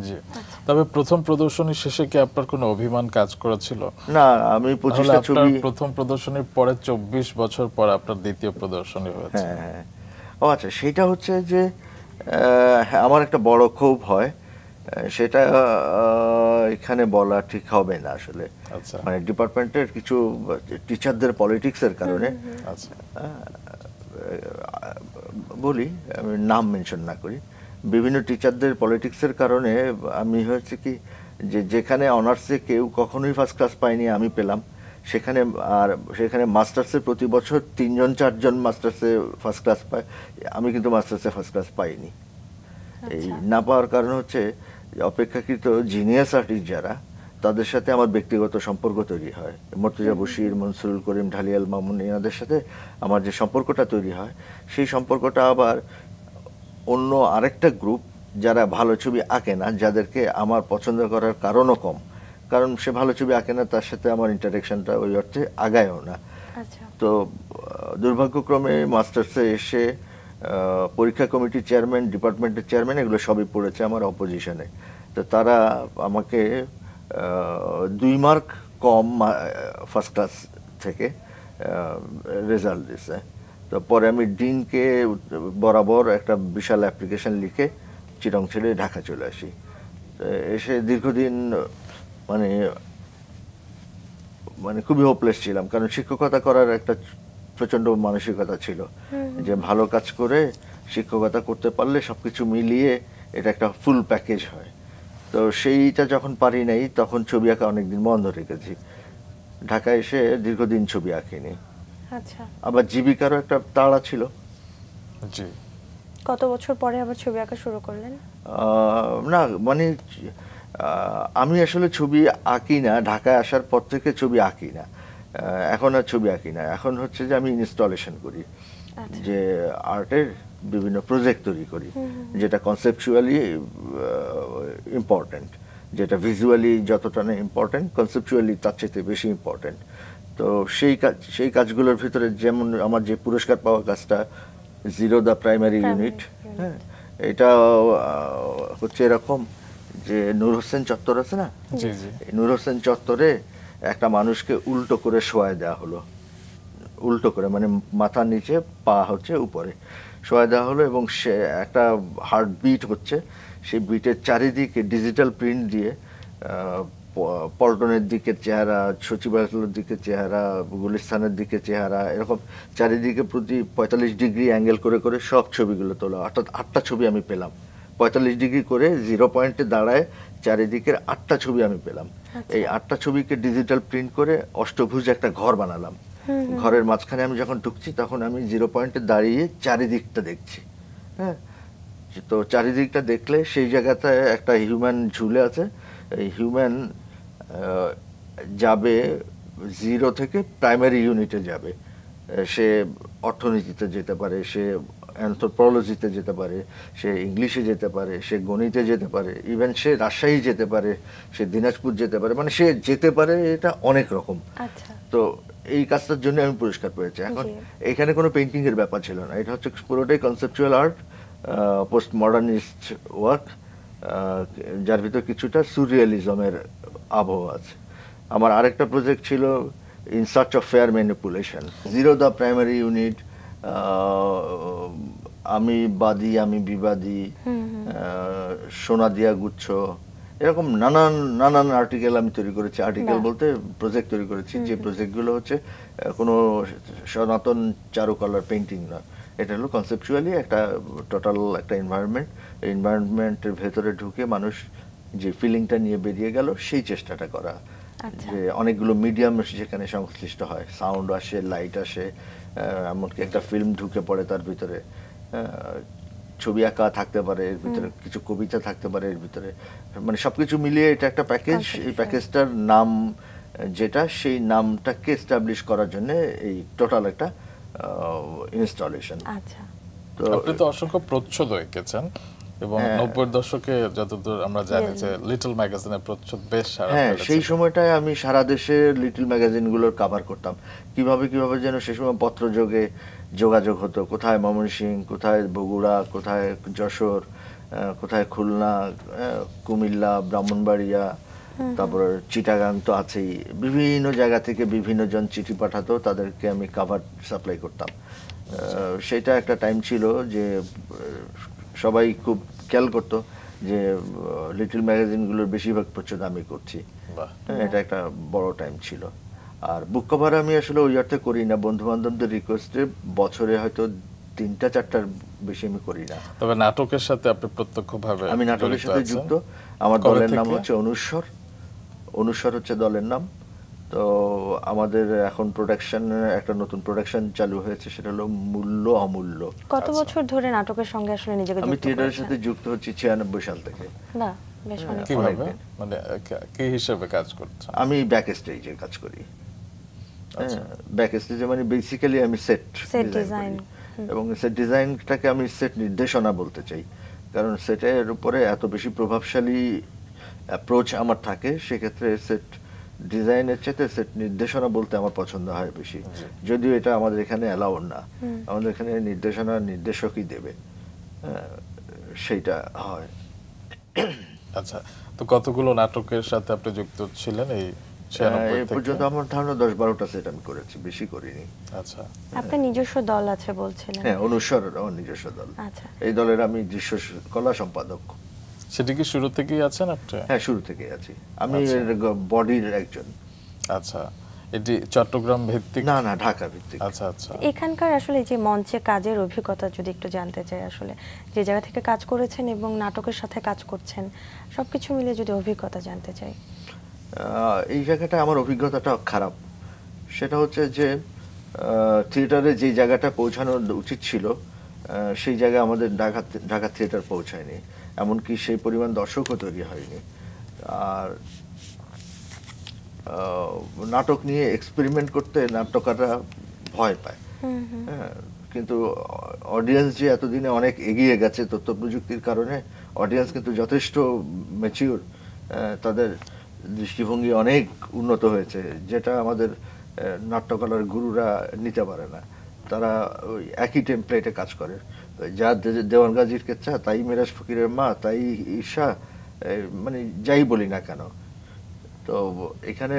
জি আচ্ছা। তবে প্রথম প্রদর্শনী শেষে কি আপনার কোনো অভিমান কাজ করেছিল না আমি পঁচিশটা ছবি প্রথম প্রদর্শনীর পরে চব্বিশ বছর পর আপনার দ্বিতীয় প্রদর্শনী হয়েছে হ্যাঁ হ্যাঁ ও আচ্ছা সেটা হচ্ছে যে হ্যাঁ, আমার একটা বড় ক্ষোভ হয় সেটা এখানে বলা ঠিক হবে না আসলে আচ্ছা। মানে ডিপার্টমেন্টের কিছু টিচারদের পলিটিক্সের কারণে আচ্ছা। বলি আমি নাম মেনশন না করি বিভিন্ন টিচারদের পলিটিক্সের কারণে আমি হয়েছে কি যে যেখানে অনার্সে কেউ কখনোই ফার্স্ট ক্লাস পাইনি আমি পেলাম সেখানে আর সেখানে মাস্টার্সে প্রতি বছর তিনজন চারজন মাস্টার্সে ফার্স্ট ক্লাস পায় আমি কিন্তু মাস্টার্সে ফার্স্ট ক্লাস পাইনি এই আচ্ছা। না পাওয়ার কারণ হচ্ছে অপেক্ষাকৃত জিনিয়াস আর্টিস্ট যারা তাদের সাথে আমার ব্যক্তিগত সম্পর্ক তৈরি হয় মর্তুজা বশির মনসুরুল করিম ঢালিয়াল মামুন এনাদের সাথে আমার যে সম্পর্কটা তৈরি হয় সেই সম্পর্কটা আবার অন্য আরেকটা গ্রুপ যারা ভালো ছবি আঁকে না যাদেরকে আমার পছন্দ করার কারণও কম কারণ সে ভালো ছবি আঁকে না তার সাথে আমার ইন্টারেকশনটা ওই অর্থে আগায়ও না আচ্ছা। তো দুর্ভাগ্যক্রমে মাস্টার্সে এসে পরীক্ষা কমিটির চেয়ারম্যান ডিপার্টমেন্টের চেয়ারম্যান এগুলো সবই পড়েছে আমার অপোজিশনে তো তারা আমাকে দুই মার্ক কম ফার্স্ট ক্লাস থেকে রেজাল্ট দিছে তো পরে আমি ডিনকে বরাবর একটা বিশাল অ্যাপ্লিকেশন লিখে চিরং ছেড়ে ঢাকা চলে আসি এসে দীর্ঘদিন মানে মানে খুবই হোপলেস ছিলাম কারণ শিক্ষকতা করার একটা প্রচন্ড মানসিকতা ছিল যে ভালো কাজ করে শিক্ষকতা করতে পারলে সব কিছু মিলিয়ে এটা একটা ফুল প্যাকেজ হয় তো সেইটা যখন পারি নাই তখন ছবি আঁকা অনেকদিন বন্ধ রেখেছি ঢাকা এসে দীর্ঘদিন ছবি আঁকিনি আচ্ছা। আবার জীবিকারও একটা তাড়া ছিল জি কত বছর পরে আবার ছবি আঁকা শুরু করলেন না মানে আমি আসলে ছবি আঁকি না ঢাকায় আসার পর থেকে ছবি আঁকি না এখন আর ছবি আঁকি না এখন হচ্ছে যে আমি ইনস্টলেশন করি আচ্ছা। যে আর্টের বিভিন্ন প্রজেক্ট তৈরি করি যেটা কনসেপচুয়ালি ইম্পর্ট্যান্ট যেটা ভিজুয়ালি যতটা না ইম্পর্টেন্ট কনসেপচুয়ালি তার চাইতে বেশি ইম্পর্ট্যান্ট তো সেই কাজ সেই কাজগুলোর ভিতরে যেমন আমার যে পুরস্কার পাওয়া কাজটা জিরো দ্য প্রাইমারি ইউনিট হ্যাঁ এটা হচ্ছে এরকম যে নূর হোসেন চত্বর আছে না নূর হোসেন চত্বরে একটা মানুষকে উল্টো করে শোয়ায় দেওয়া হলো উল্টো করে মানে মাথার নিচে পা হচ্ছে উপরে শোয়ায় দেওয়া হলো এবং সে একটা বিট হচ্ছে সেই বিটের চারিদিকে ডিজিটাল প্রিন্ট দিয়ে পল্টনের দিকে চেহারা সচিবালয়ের দিকে চেহারা গুলিস্তানের দিকে চেহারা এরকম চারিদিকে প্রতি পঁয়তাল্লিশ ডিগ্রি অ্যাঙ্গেল করে করে সব ছবিগুলো তোলা অর্থাৎ আটটা ছবি আমি পেলাম পঁয়তাল্লিশ ডিগ্রি করে জিরো পয়েন্টে দাঁড়ায় চারিদিকের আটটা ছবি আমি পেলাম আচ্ছা। এই আটটা ছবিকে ডিজিটাল প্রিন্ট করে অষ্টভুজ একটা ঘর বানালাম ঘরের মাঝখানে আমি যখন ঢুকছি তখন আমি জিরো পয়েন্টে দাঁড়িয়ে চারিদিকটা দেখছি হ্যাঁ তো চারিদিকটা দেখলে সেই জায়গাতে একটা হিউম্যান ঝুলে আছে এই হিউম্যান যাবে জিরো থেকে প্রাইমারি ইউনিটে যাবে সে অর্থনীতিতে যেতে পারে সে অ্যান্থ্রোপোলজিতে যেতে পারে সে ইংলিশে যেতে পারে সে গণিতে যেতে পারে ইভেন সে রাজশাহী যেতে পারে সে দিনাজপুর যেতে পারে মানে সে যেতে পারে এটা অনেক রকম আচ্ছা। তো এই কাজটার জন্য আমি পুরস্কার পেয়েছি এখন এখানে কোনো পেন্টিংয়ের ব্যাপার ছিল না এটা হচ্ছে পুরোটাই conceptual art post modernist work যার ভিতর কিছুটা সুরিয়ালিজমের আবহাওয়া আছে আমার আরেকটা প্রজেক্ট ছিল in search of fair manipulation zero the primary unit আমি বাদী আমি বিবাদী সোনা দিয়া গুচ্ছ এরকম নানান নানান আর্টিকেল আমি তৈরি করেছি আর্টিকেল বলতে প্রজেক্ট তৈরি করেছি যে প্রজেক্টগুলো হচ্ছে কোনো সনাতন চারুকলার পেন্টিং না এটা হলো কনসেপচুয়ালি একটা টোটাল একটা এনভায়রনমেন্ট এনভায়রনমেন্টের ভেতরে ঢুকে মানুষ যে ফিলিংটা নিয়ে বেরিয়ে গেল সেই চেষ্টাটা করা আচ্ছা। যে অনেকগুলো মিডিয়াম সেখানে সংশ্লিষ্ট হয় সাউন্ড আসে লাইট আসে এমনকি একটা ফিল্ম ঢুকে পড়ে তার ভিতরে ছবি আঁকা থাকতে পারে এর ভিতরে কিছু কবিতা থাকতে পারে এর ভিতরে মানে সব কিছু মিলিয়ে এটা একটা প্যাকেজ আচ্ছা, এই প্যাকেজটার আচ্ছা। নাম যেটা সেই নামটাকে এস্টাবলিশ করার জন্য এই টোটাল একটা ইনস্টলেশন আচ্ছা আপনি তো অসংখ্য প্রচ্ছদ এঁকেছেন এবং হ্যাঁ। নব্বই দশকে যতদূর আমরা জানি যে লিটল ম্যাগাজিনে প্রচুর বেশ সারা হ্যাঁ সেই সময়টায় আমি সারা দেশে লিটল ম্যাগাজিনগুলোর কাভার করতাম কিভাবে কিভাবে যেন সে সময় পত্রযোগে যোগাযোগ হতো কোথায় ময়মনসিং কোথায় বগুড়া কোথায় যশোর কোথায় খুলনা কুমিল্লা ব্রাহ্মণবাড়িয়া তারপর চিটাগাং তো আছেই বিভিন্ন জায়গা থেকে বিভিন্ন জন চিঠি পাঠাতো তাদেরকে আমি কাভার সাপ্লাই করতাম আচ্ছা। সেটা একটা টাইম ছিল যে সবাই খুব খেয়াল করতো যে লিটল ম্যাগাজিনগুলোর বেশিরভাগ প্রচ্ছদ দামি করছি হ্যাঁ, এটা একটা বড় টাইম ছিল আর বুক কভার আমি আসলে ওই অর্থে করি না বন্ধু বান্ধবদের রিকোয়েস্টে বছরে হয়তো তিনটা চারটার বেশি আমি করি না তবে নাটকের সাথে আপনি প্রত্যক্ষভাবে আমি নাটকের সাথে যুক্ত আমার দলের নাম হচ্ছে অনুস্বর অনুস্বর হচ্ছে দলের নাম তো আমাদের এখন প্রোডাকশন একটা নতুন প্রোডাকশন চালু হয়েছে সেটা হলো মূল্য অমূল্য কত আচ্ছা। বছর ধরে নাটকের সঙ্গে আসলে নিজেকে আমি থিয়েটারের সাথে যুক্ত হচ্ছি ছিয়ানব্বই সাল থেকে না বেশ মানে কি হিসেবে কাজ করছো আমি ব্যাক স্টেজে কাজ করি ব্যাক স্টেজে আচ্ছা। মানে বেসিক্যালি আমি সেট সেট ডিজাইন এবং সেট ডিজাইনটাকে আমি সেট নির্দেশনা বলতে চাই কারণ সেটের উপরে এত বেশি প্রভাবশালী অ্যাপ্রোচ আমার থাকে সেক্ষেত্রে সেট ডিজাইনের চেয়ে সেট নির্দেশনা বলতে আমার পছন্দ হয় বেশি যদিও এটা আমাদের এখানে অ্যালাউড না আমাদের এখানে নির্দেশনা নির্দেশকই দেবে সেইটা হয় আচ্ছা তো কতগুলো নাটকের সাথে আপনি যুক্ত ছিলেন এই এই পর্যন্ত আমার ধারণা দশ বারোটা সেট আমি করেছি বেশি করিনি আচ্ছা আপনার নিজস্ব দল আছে বলছিলেন হ্যাঁ অনুসরণ আমার নিজস্ব দল আচ্ছা এই দলের আমি দৃশ্য কলা সম্পাদক সেটি কি শুরু থেকেই আছেন আপনি হ্যাঁ শুরু থেকেই আছি আমি আচ্ছা। বডির একজন আচ্ছা এটি চট্টগ্রাম ভিত্তিক না না ঢাকা ভিত্তিক আচ্ছা আচ্ছা এখানকার আসলে যে মঞ্চে কাজের অভিজ্ঞতা যদি একটু জানতে চাই আসলে যে জায়গা থেকে কাজ করেছেন এবং নাটকের সাথে কাজ করছেন সবকিছু মিলে যদি অভিজ্ঞতা জানতে চাই এই জায়গাটা আমার অভিজ্ঞতাটা খারাপ সেটা হচ্ছে যে থিয়েটারে যে জায়গাটা পৌঁছানো উচিত ছিল সেই জায়গায় আমাদের ঢাকা ঢাকা থিয়েটার পৌঁছায়নি এমনকি সেই পরিমাণ দর্শকও তৈরি হয়নি আর নাটক নিয়ে এক্সপেরিমেন্ট করতে নাট্যকাররা ভয় পায় হ্যাঁ কিন্তু অডিয়েন্স যে এতদিনে অনেক এগিয়ে গেছে তথ্য প্রযুক্তির কারণে অডিয়েন্স কিন্তু যথেষ্ট ম্যাচিওর তাদের দৃষ্টিভঙ্গি অনেক উন্নত হয়েছে যেটা আমাদের নাট্যকলার গুরুরা নিতে পারে না তারা ওই একই টেমপ্লেটে কাজ করে যা দেওয়ান গাজির কেচ্ছা তাই মিরাজ ফকিরের মা তাই ঈশা মানে যাই বলি না কেন তো এখানে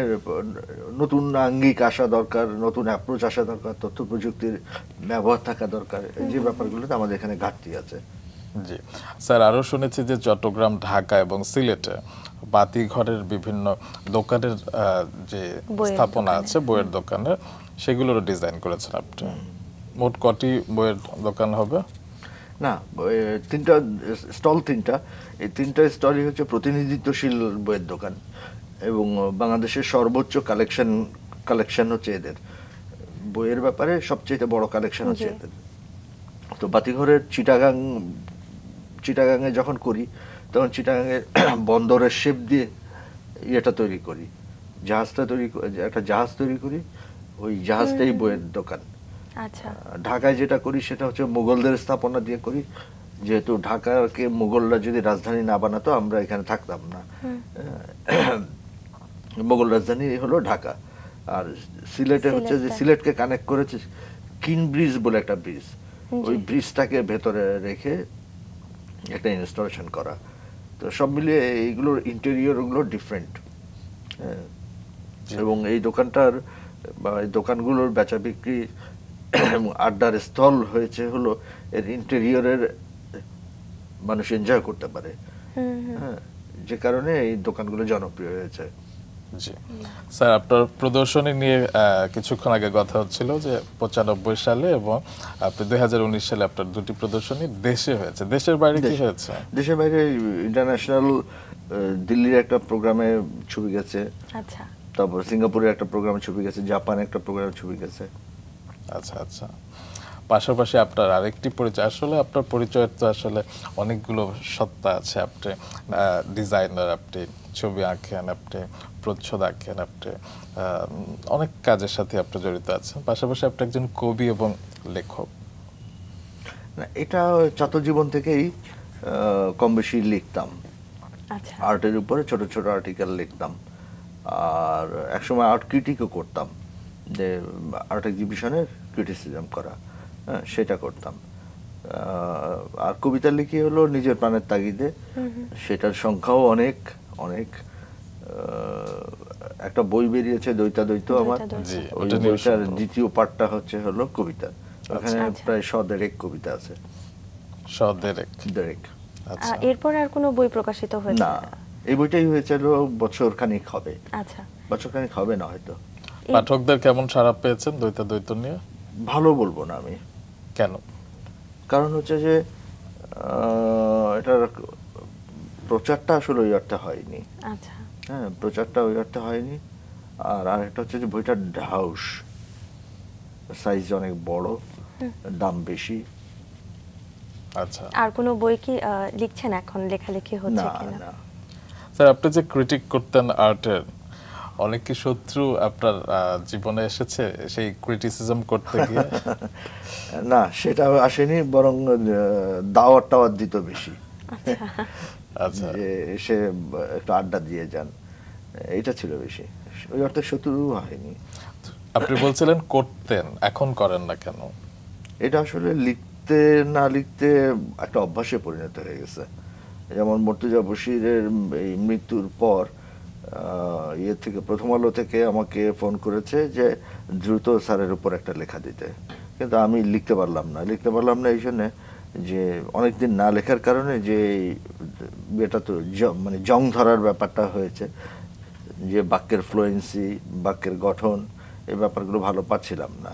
নতুন আঙ্গিক আসা দরকার নতুন অ্যাপ্রোচ আসা দরকার তথ্য প্রযুক্তির ব্যবহার থাকা দরকার যে ব্যাপারগুলোতে আমাদের এখানে ঘাটতি আছে জি স্যার আরও শুনেছি যে চট্টগ্রাম ঢাকা এবং সিলেটে বাতিঘরের বিভিন্ন দোকানের যে স্থাপনা আছে বইয়ের দোকানের সেগুলোরও ডিজাইন করেছেন আপনি মোট কটি বইয়ের দোকান হবে না তিনটা স্টল তিনটা এই তিনটা স্টলই হচ্ছে প্রতিনিধিত্বশীল বইয়ের দোকান এবং বাংলাদেশের সর্বোচ্চ কালেকশন কালেকশন হচ্ছে এদের বইয়ের ব্যাপারে সবচেয়ে বড় কালেকশন হচ্ছে এদের তো বাতিঘরের চিটাগাং চিটাগাঙে যখন করি তখন চিটাগাঙের <clears throat> বন্দরের শেপ দিয়ে ইয়েটা তৈরি করি জাহাজটা তৈরি একটা জাহাজ তৈরি করি ওই জাহাজটাই বইয়ের দোকান আচ্ছা ঢাকায় যেটা করি সেটা হচ্ছে মুঘলদের স্থাপনা দিয়ে করি যেহেতু ঢাকাকে মুঘলরা যদি রাজধানী না বানাতো আমরা এখানে থাকতাম না মুঘল রাজধানী হলো ঢাকা আর সিলেটে হচ্ছে যে সিলেটকে কানেক্ট করেছে কিন ব্রিজ বলে একটা ব্রিজ ওই ব্রিজটাকে ভেতরে রেখে একটা ইনস্টলেশন করা তো সব মিলিয়ে এইগুলোর ইন্টেরিয়রগুলো ডিফারেন্ট হ্যাঁ। এবং এই দোকানটার বা এই দোকানগুলোর বেচা বিক্রি <clears throat> আড্ডার স্থল হয়েছে হলো এর ইন্টেরিয়রের মানুষ এনজয় করতে পারে হ্যাঁ যে কারণে এই দোকানগুলো জনপ্রিয় হয়েছে জি স্যার আপনার প্রদর্শনী নিয়ে কিছুক্ষণ আগে কথা হচ্ছিল যে পঁচানব্বই সালে এবং আপনি দুই সালে আপনার দুটি প্রদর্শনী দেশে হয়েছে দেশের বাইরে কি হয়েছে দেশের বাইরে ইন্টারন্যাশনাল দিল্লির একটা প্রোগ্রামে ছবি গেছে আচ্ছা তারপর সিঙ্গাপুরের একটা প্রোগ্রামে ছবি গেছে জাপানে একটা প্রোগ্রামে ছবি গেছে আচ্ছা আচ্ছা পাশাপাশি আপনার আরেকটি পরিচয় আসলে আপনার পরিচয় তো আসলে অনেকগুলো সত্তা আছে আপনি ডিজাইনার আপনি ছবি আঁকেন আপনি প্রচ্ছদ আঁকেন আপনি অনেক কাজের সাথে আপনি জড়িত আছেন পাশাপাশি আপনি একজন কবি এবং লেখক না এটা ছাত্রজীবন থেকেই কম বেশি লিখতাম আচ্ছা। আর্টের উপরে ছোট ছোট আর্টিকেল লিখতাম আর একসময় আর্ট ক্রিটিকও করতাম যে আর্ট এক্সিবিশনের ক্রিটিসিজম করা হ্যাঁ সেটা করতাম আর কবিতা লিখি হলো নিজের প্রাণের তাগিদে সেটার সংখ্যাও অনেক অনেক একটা বই বেরিয়েছে দৈতা দৈত আমার বইটার দ্বিতীয় পার্টটা হচ্ছে হলো কবিতা আচ্ছা। ওখানে আচ্ছা। প্রায় শ দেড়েক কবিতা আছে শ দেড়েক দেড়েক আচ্ছা। এরপর আর কোনো বই প্রকাশিত হয়েছে না এই বইটাই হয়েছিল বছর খানিক হবে আচ্ছা বছর খানিক হবে না হয়তো পাঠকদের কেমন সাড়া পেয়েছেন দ্বৈতা দ্বৈত নিয়ে ভালো বলবো না আমি কেন কারণ হচ্ছে যে এটার প্রচারটা আসলে ওই অর্থে হয়নি আচ্ছা। হ্যাঁ প্রচারটা ওই অর্থে হয়নি আর আরেকটা হচ্ছে যে বইটার ঢাউস সাইজ অনেক বড় দাম বেশি আচ্ছা আর কোনো বই কি লিখছেন এখন লেখালেখি হচ্ছে কিনা স্যার আপনি যে ক্রিটিক করতেন আর্টের কি শত্রু আপনার জীবনে এসেছে সেই ক্রিটিসিজম করতে গিয়ে <laughs> না সেটা আসেনি বরং দাওয়াত টাওয়ার দিত বেশি আচ্ছা, <laughs> আচ্ছা। এসে একটু আড্ডা দিয়ে যান এটা ছিল বেশি ওই অর্থে শত্রু হয়নি আপনি বলছিলেন করতেন এখন করেন না কেন এটা আসলে লিখতে না লিখতে একটা অভ্যাসে পরিণত হয়ে গেছে যেমন মর্তুজা বশিরের এই মৃত্যুর পর ইয়ে থেকে প্রথম আলো থেকে আমাকে ফোন করেছে যে দ্রুত স্যারের উপর একটা লেখা দিতে কিন্তু আমি লিখতে পারলাম না লিখতে পারলাম না এই জন্যে যে অনেকদিন না লেখার কারণে যে এটা তো মানে জং ধরার ব্যাপারটা হয়েছে যে বাক্যের ফ্লুয়েন্সি বাক্যের গঠন এই ব্যাপারগুলো ভালো পাচ্ছিলাম না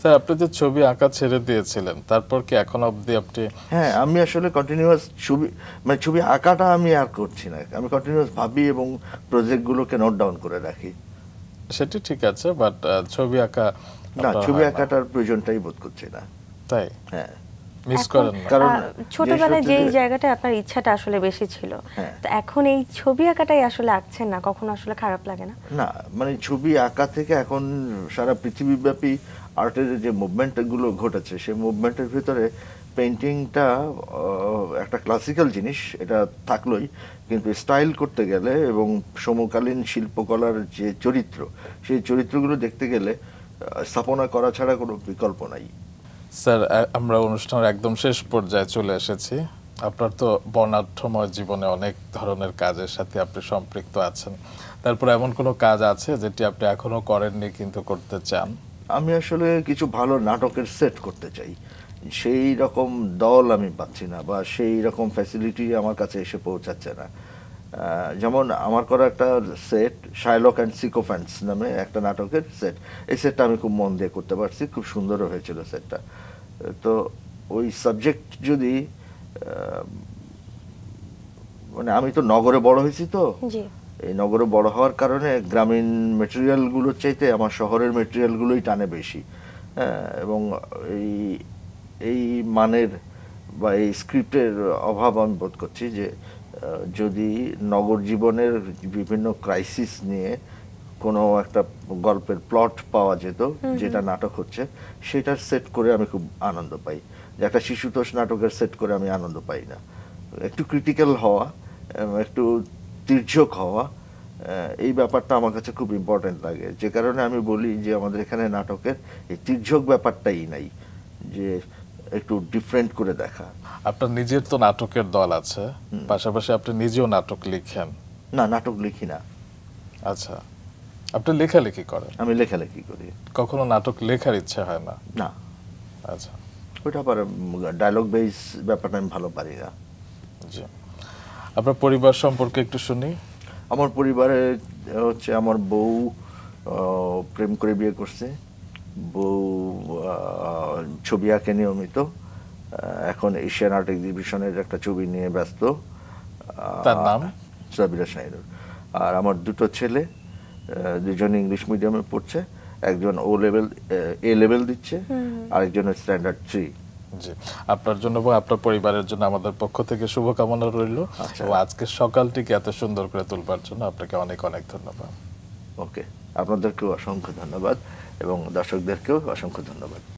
স্যার আপনি ছবি আঁকা ছেড়ে দিয়েছিলেন তারপর কি এখন অবধি আপনি হ্যাঁ আমি আসলে কন্টিনিউয়াস ছবি মানে ছবি আঁকাটা আমি আর করছি না আমি কন্টিনিউয়াস ভাবি এবং প্রজেক্টগুলোকে নোট ডাউন করে রাখি সেটি ঠিক আছে বাট ছবি আঁকা না ছবি আঁকাটার প্রয়োজনটাই বোধ করছি না তাই হ্যাঁ মিস কারণ ছোটবেলায় যেই জায়গাটা আপনার ইচ্ছাটা আসলে বেশি ছিল হ্যাঁ। তো এখন এই ছবি আঁকাটাই আসলে আঁকছেন না কখনো আসলে খারাপ লাগে না না মানে ছবি আঁকা থেকে এখন সারা পৃথিবীব্যাপী আর্টের যে মুভমেন্টগুলো ঘটেছে সেই মুভমেন্টের ভিতরে পেন্টিংটা একটা ক্লাসিক্যাল জিনিস এটা থাকলোই কিন্তু স্টাইল করতে গেলে এবং সমকালীন শিল্পকলার যে চরিত্র সেই চরিত্রগুলো দেখতে গেলে স্থাপনা করা ছাড়া কোনো বিকল্প নাই স্যার আমরা অনুষ্ঠানের একদম শেষ পর্যায়ে চলে এসেছি আপনার তো বর্ণাঢ্যময় জীবনে অনেক ধরনের কাজের সাথে আপনি সম্পৃক্ত আছেন তারপর এমন কোনো কাজ আছে যেটি আপনি এখনও করেননি কিন্তু করতে চান আমি আসলে কিছু ভালো নাটকের সেট করতে চাই সেই রকম দল আমি পাচ্ছি না বা সেই রকম ফ্যাসিলিটি আমার কাছে এসে পৌঁছাচ্ছে না যেমন আমার করা একটা সেট শাইলক অ্যান্ড সিকোফ্যান্স নামে একটা নাটকের সেট এই সেটটা আমি খুব মন দিয়ে করতে পারছি খুব সুন্দরও হয়েছিল সেটটা তো ওই সাবজেক্ট যদি মানে আমি তো নগরে বড় হয়েছি তো এই নগরে বড় হওয়ার কারণে গ্রামীণ মেটেরিয়ালগুলোর চাইতে আমার শহরের মেটেরিয়ালগুলোই টানে বেশি হ্যাঁ এবং এই এই মানের বা এই স্ক্রিপ্টের অভাব আমি বোধ করছি যে যদি নগর জীবনের বিভিন্ন ক্রাইসিস নিয়ে কোনো একটা গল্পের প্লট পাওয়া যেত যেটা নাটক হচ্ছে সেটার সেট করে আমি খুব আনন্দ পাই যে একটা শিশুতোষ নাটকের সেট করে আমি আনন্দ পাই না একটু ক্রিটিক্যাল হওয়া একটু তীর্যক হওয়া এই ব্যাপারটা আমার কাছে খুব ইম্পর্টেন্ট লাগে যে কারণে আমি বলি যে আমাদের এখানে নাটকের এই তীর্যক ব্যাপারটাই নাই যে একটু ডিফারেন্ট করে দেখা আপনার নিজের তো নাটকের দল আছে পাশাপাশি আপনি নিজেও নাটক লিখেন না নাটক লিখি না আচ্ছা আপনি লেখালেখি করেন আমি লেখালেখি করি কখনো নাটক লেখার ইচ্ছা হয় না না আচ্ছা ওইটা আবার ডায়লগ বেস ব্যাপারটা আমি ভালো পারি না জি আপনার পরিবার সম্পর্কে একটু শুনি আমার পরিবারে হচ্ছে আমার বউ প্রেম করে বিয়ে করছে বউ ছবি আঁকে নিয়মিত এখন এশিয়ান আর্ট এক্সিবিশনের একটা ছবি নিয়ে ব্যস্ত তার নাম সাবিরা শাহিনুর আর আমার দুটো ছেলে দুজন ইংলিশ মিডিয়ামে পড়ছে একজন ও লেভেল এ লেভেল দিচ্ছে আরেকজন স্ট্যান্ডার্ড থ্রি জি আপনার জন্য এবং আপনার পরিবারের জন্য আমাদের পক্ষ থেকে শুভকামনা রইল এবং আচ্ছা। আজকে সকালটিকে এত সুন্দর করে তুলবার জন্য আপনাকে অনেক অনেক ধন্যবাদ ওকে আপনাদেরকেও অসংখ্য ধন্যবাদ এবং দর্শকদেরকেও অসংখ্য ধন্যবাদ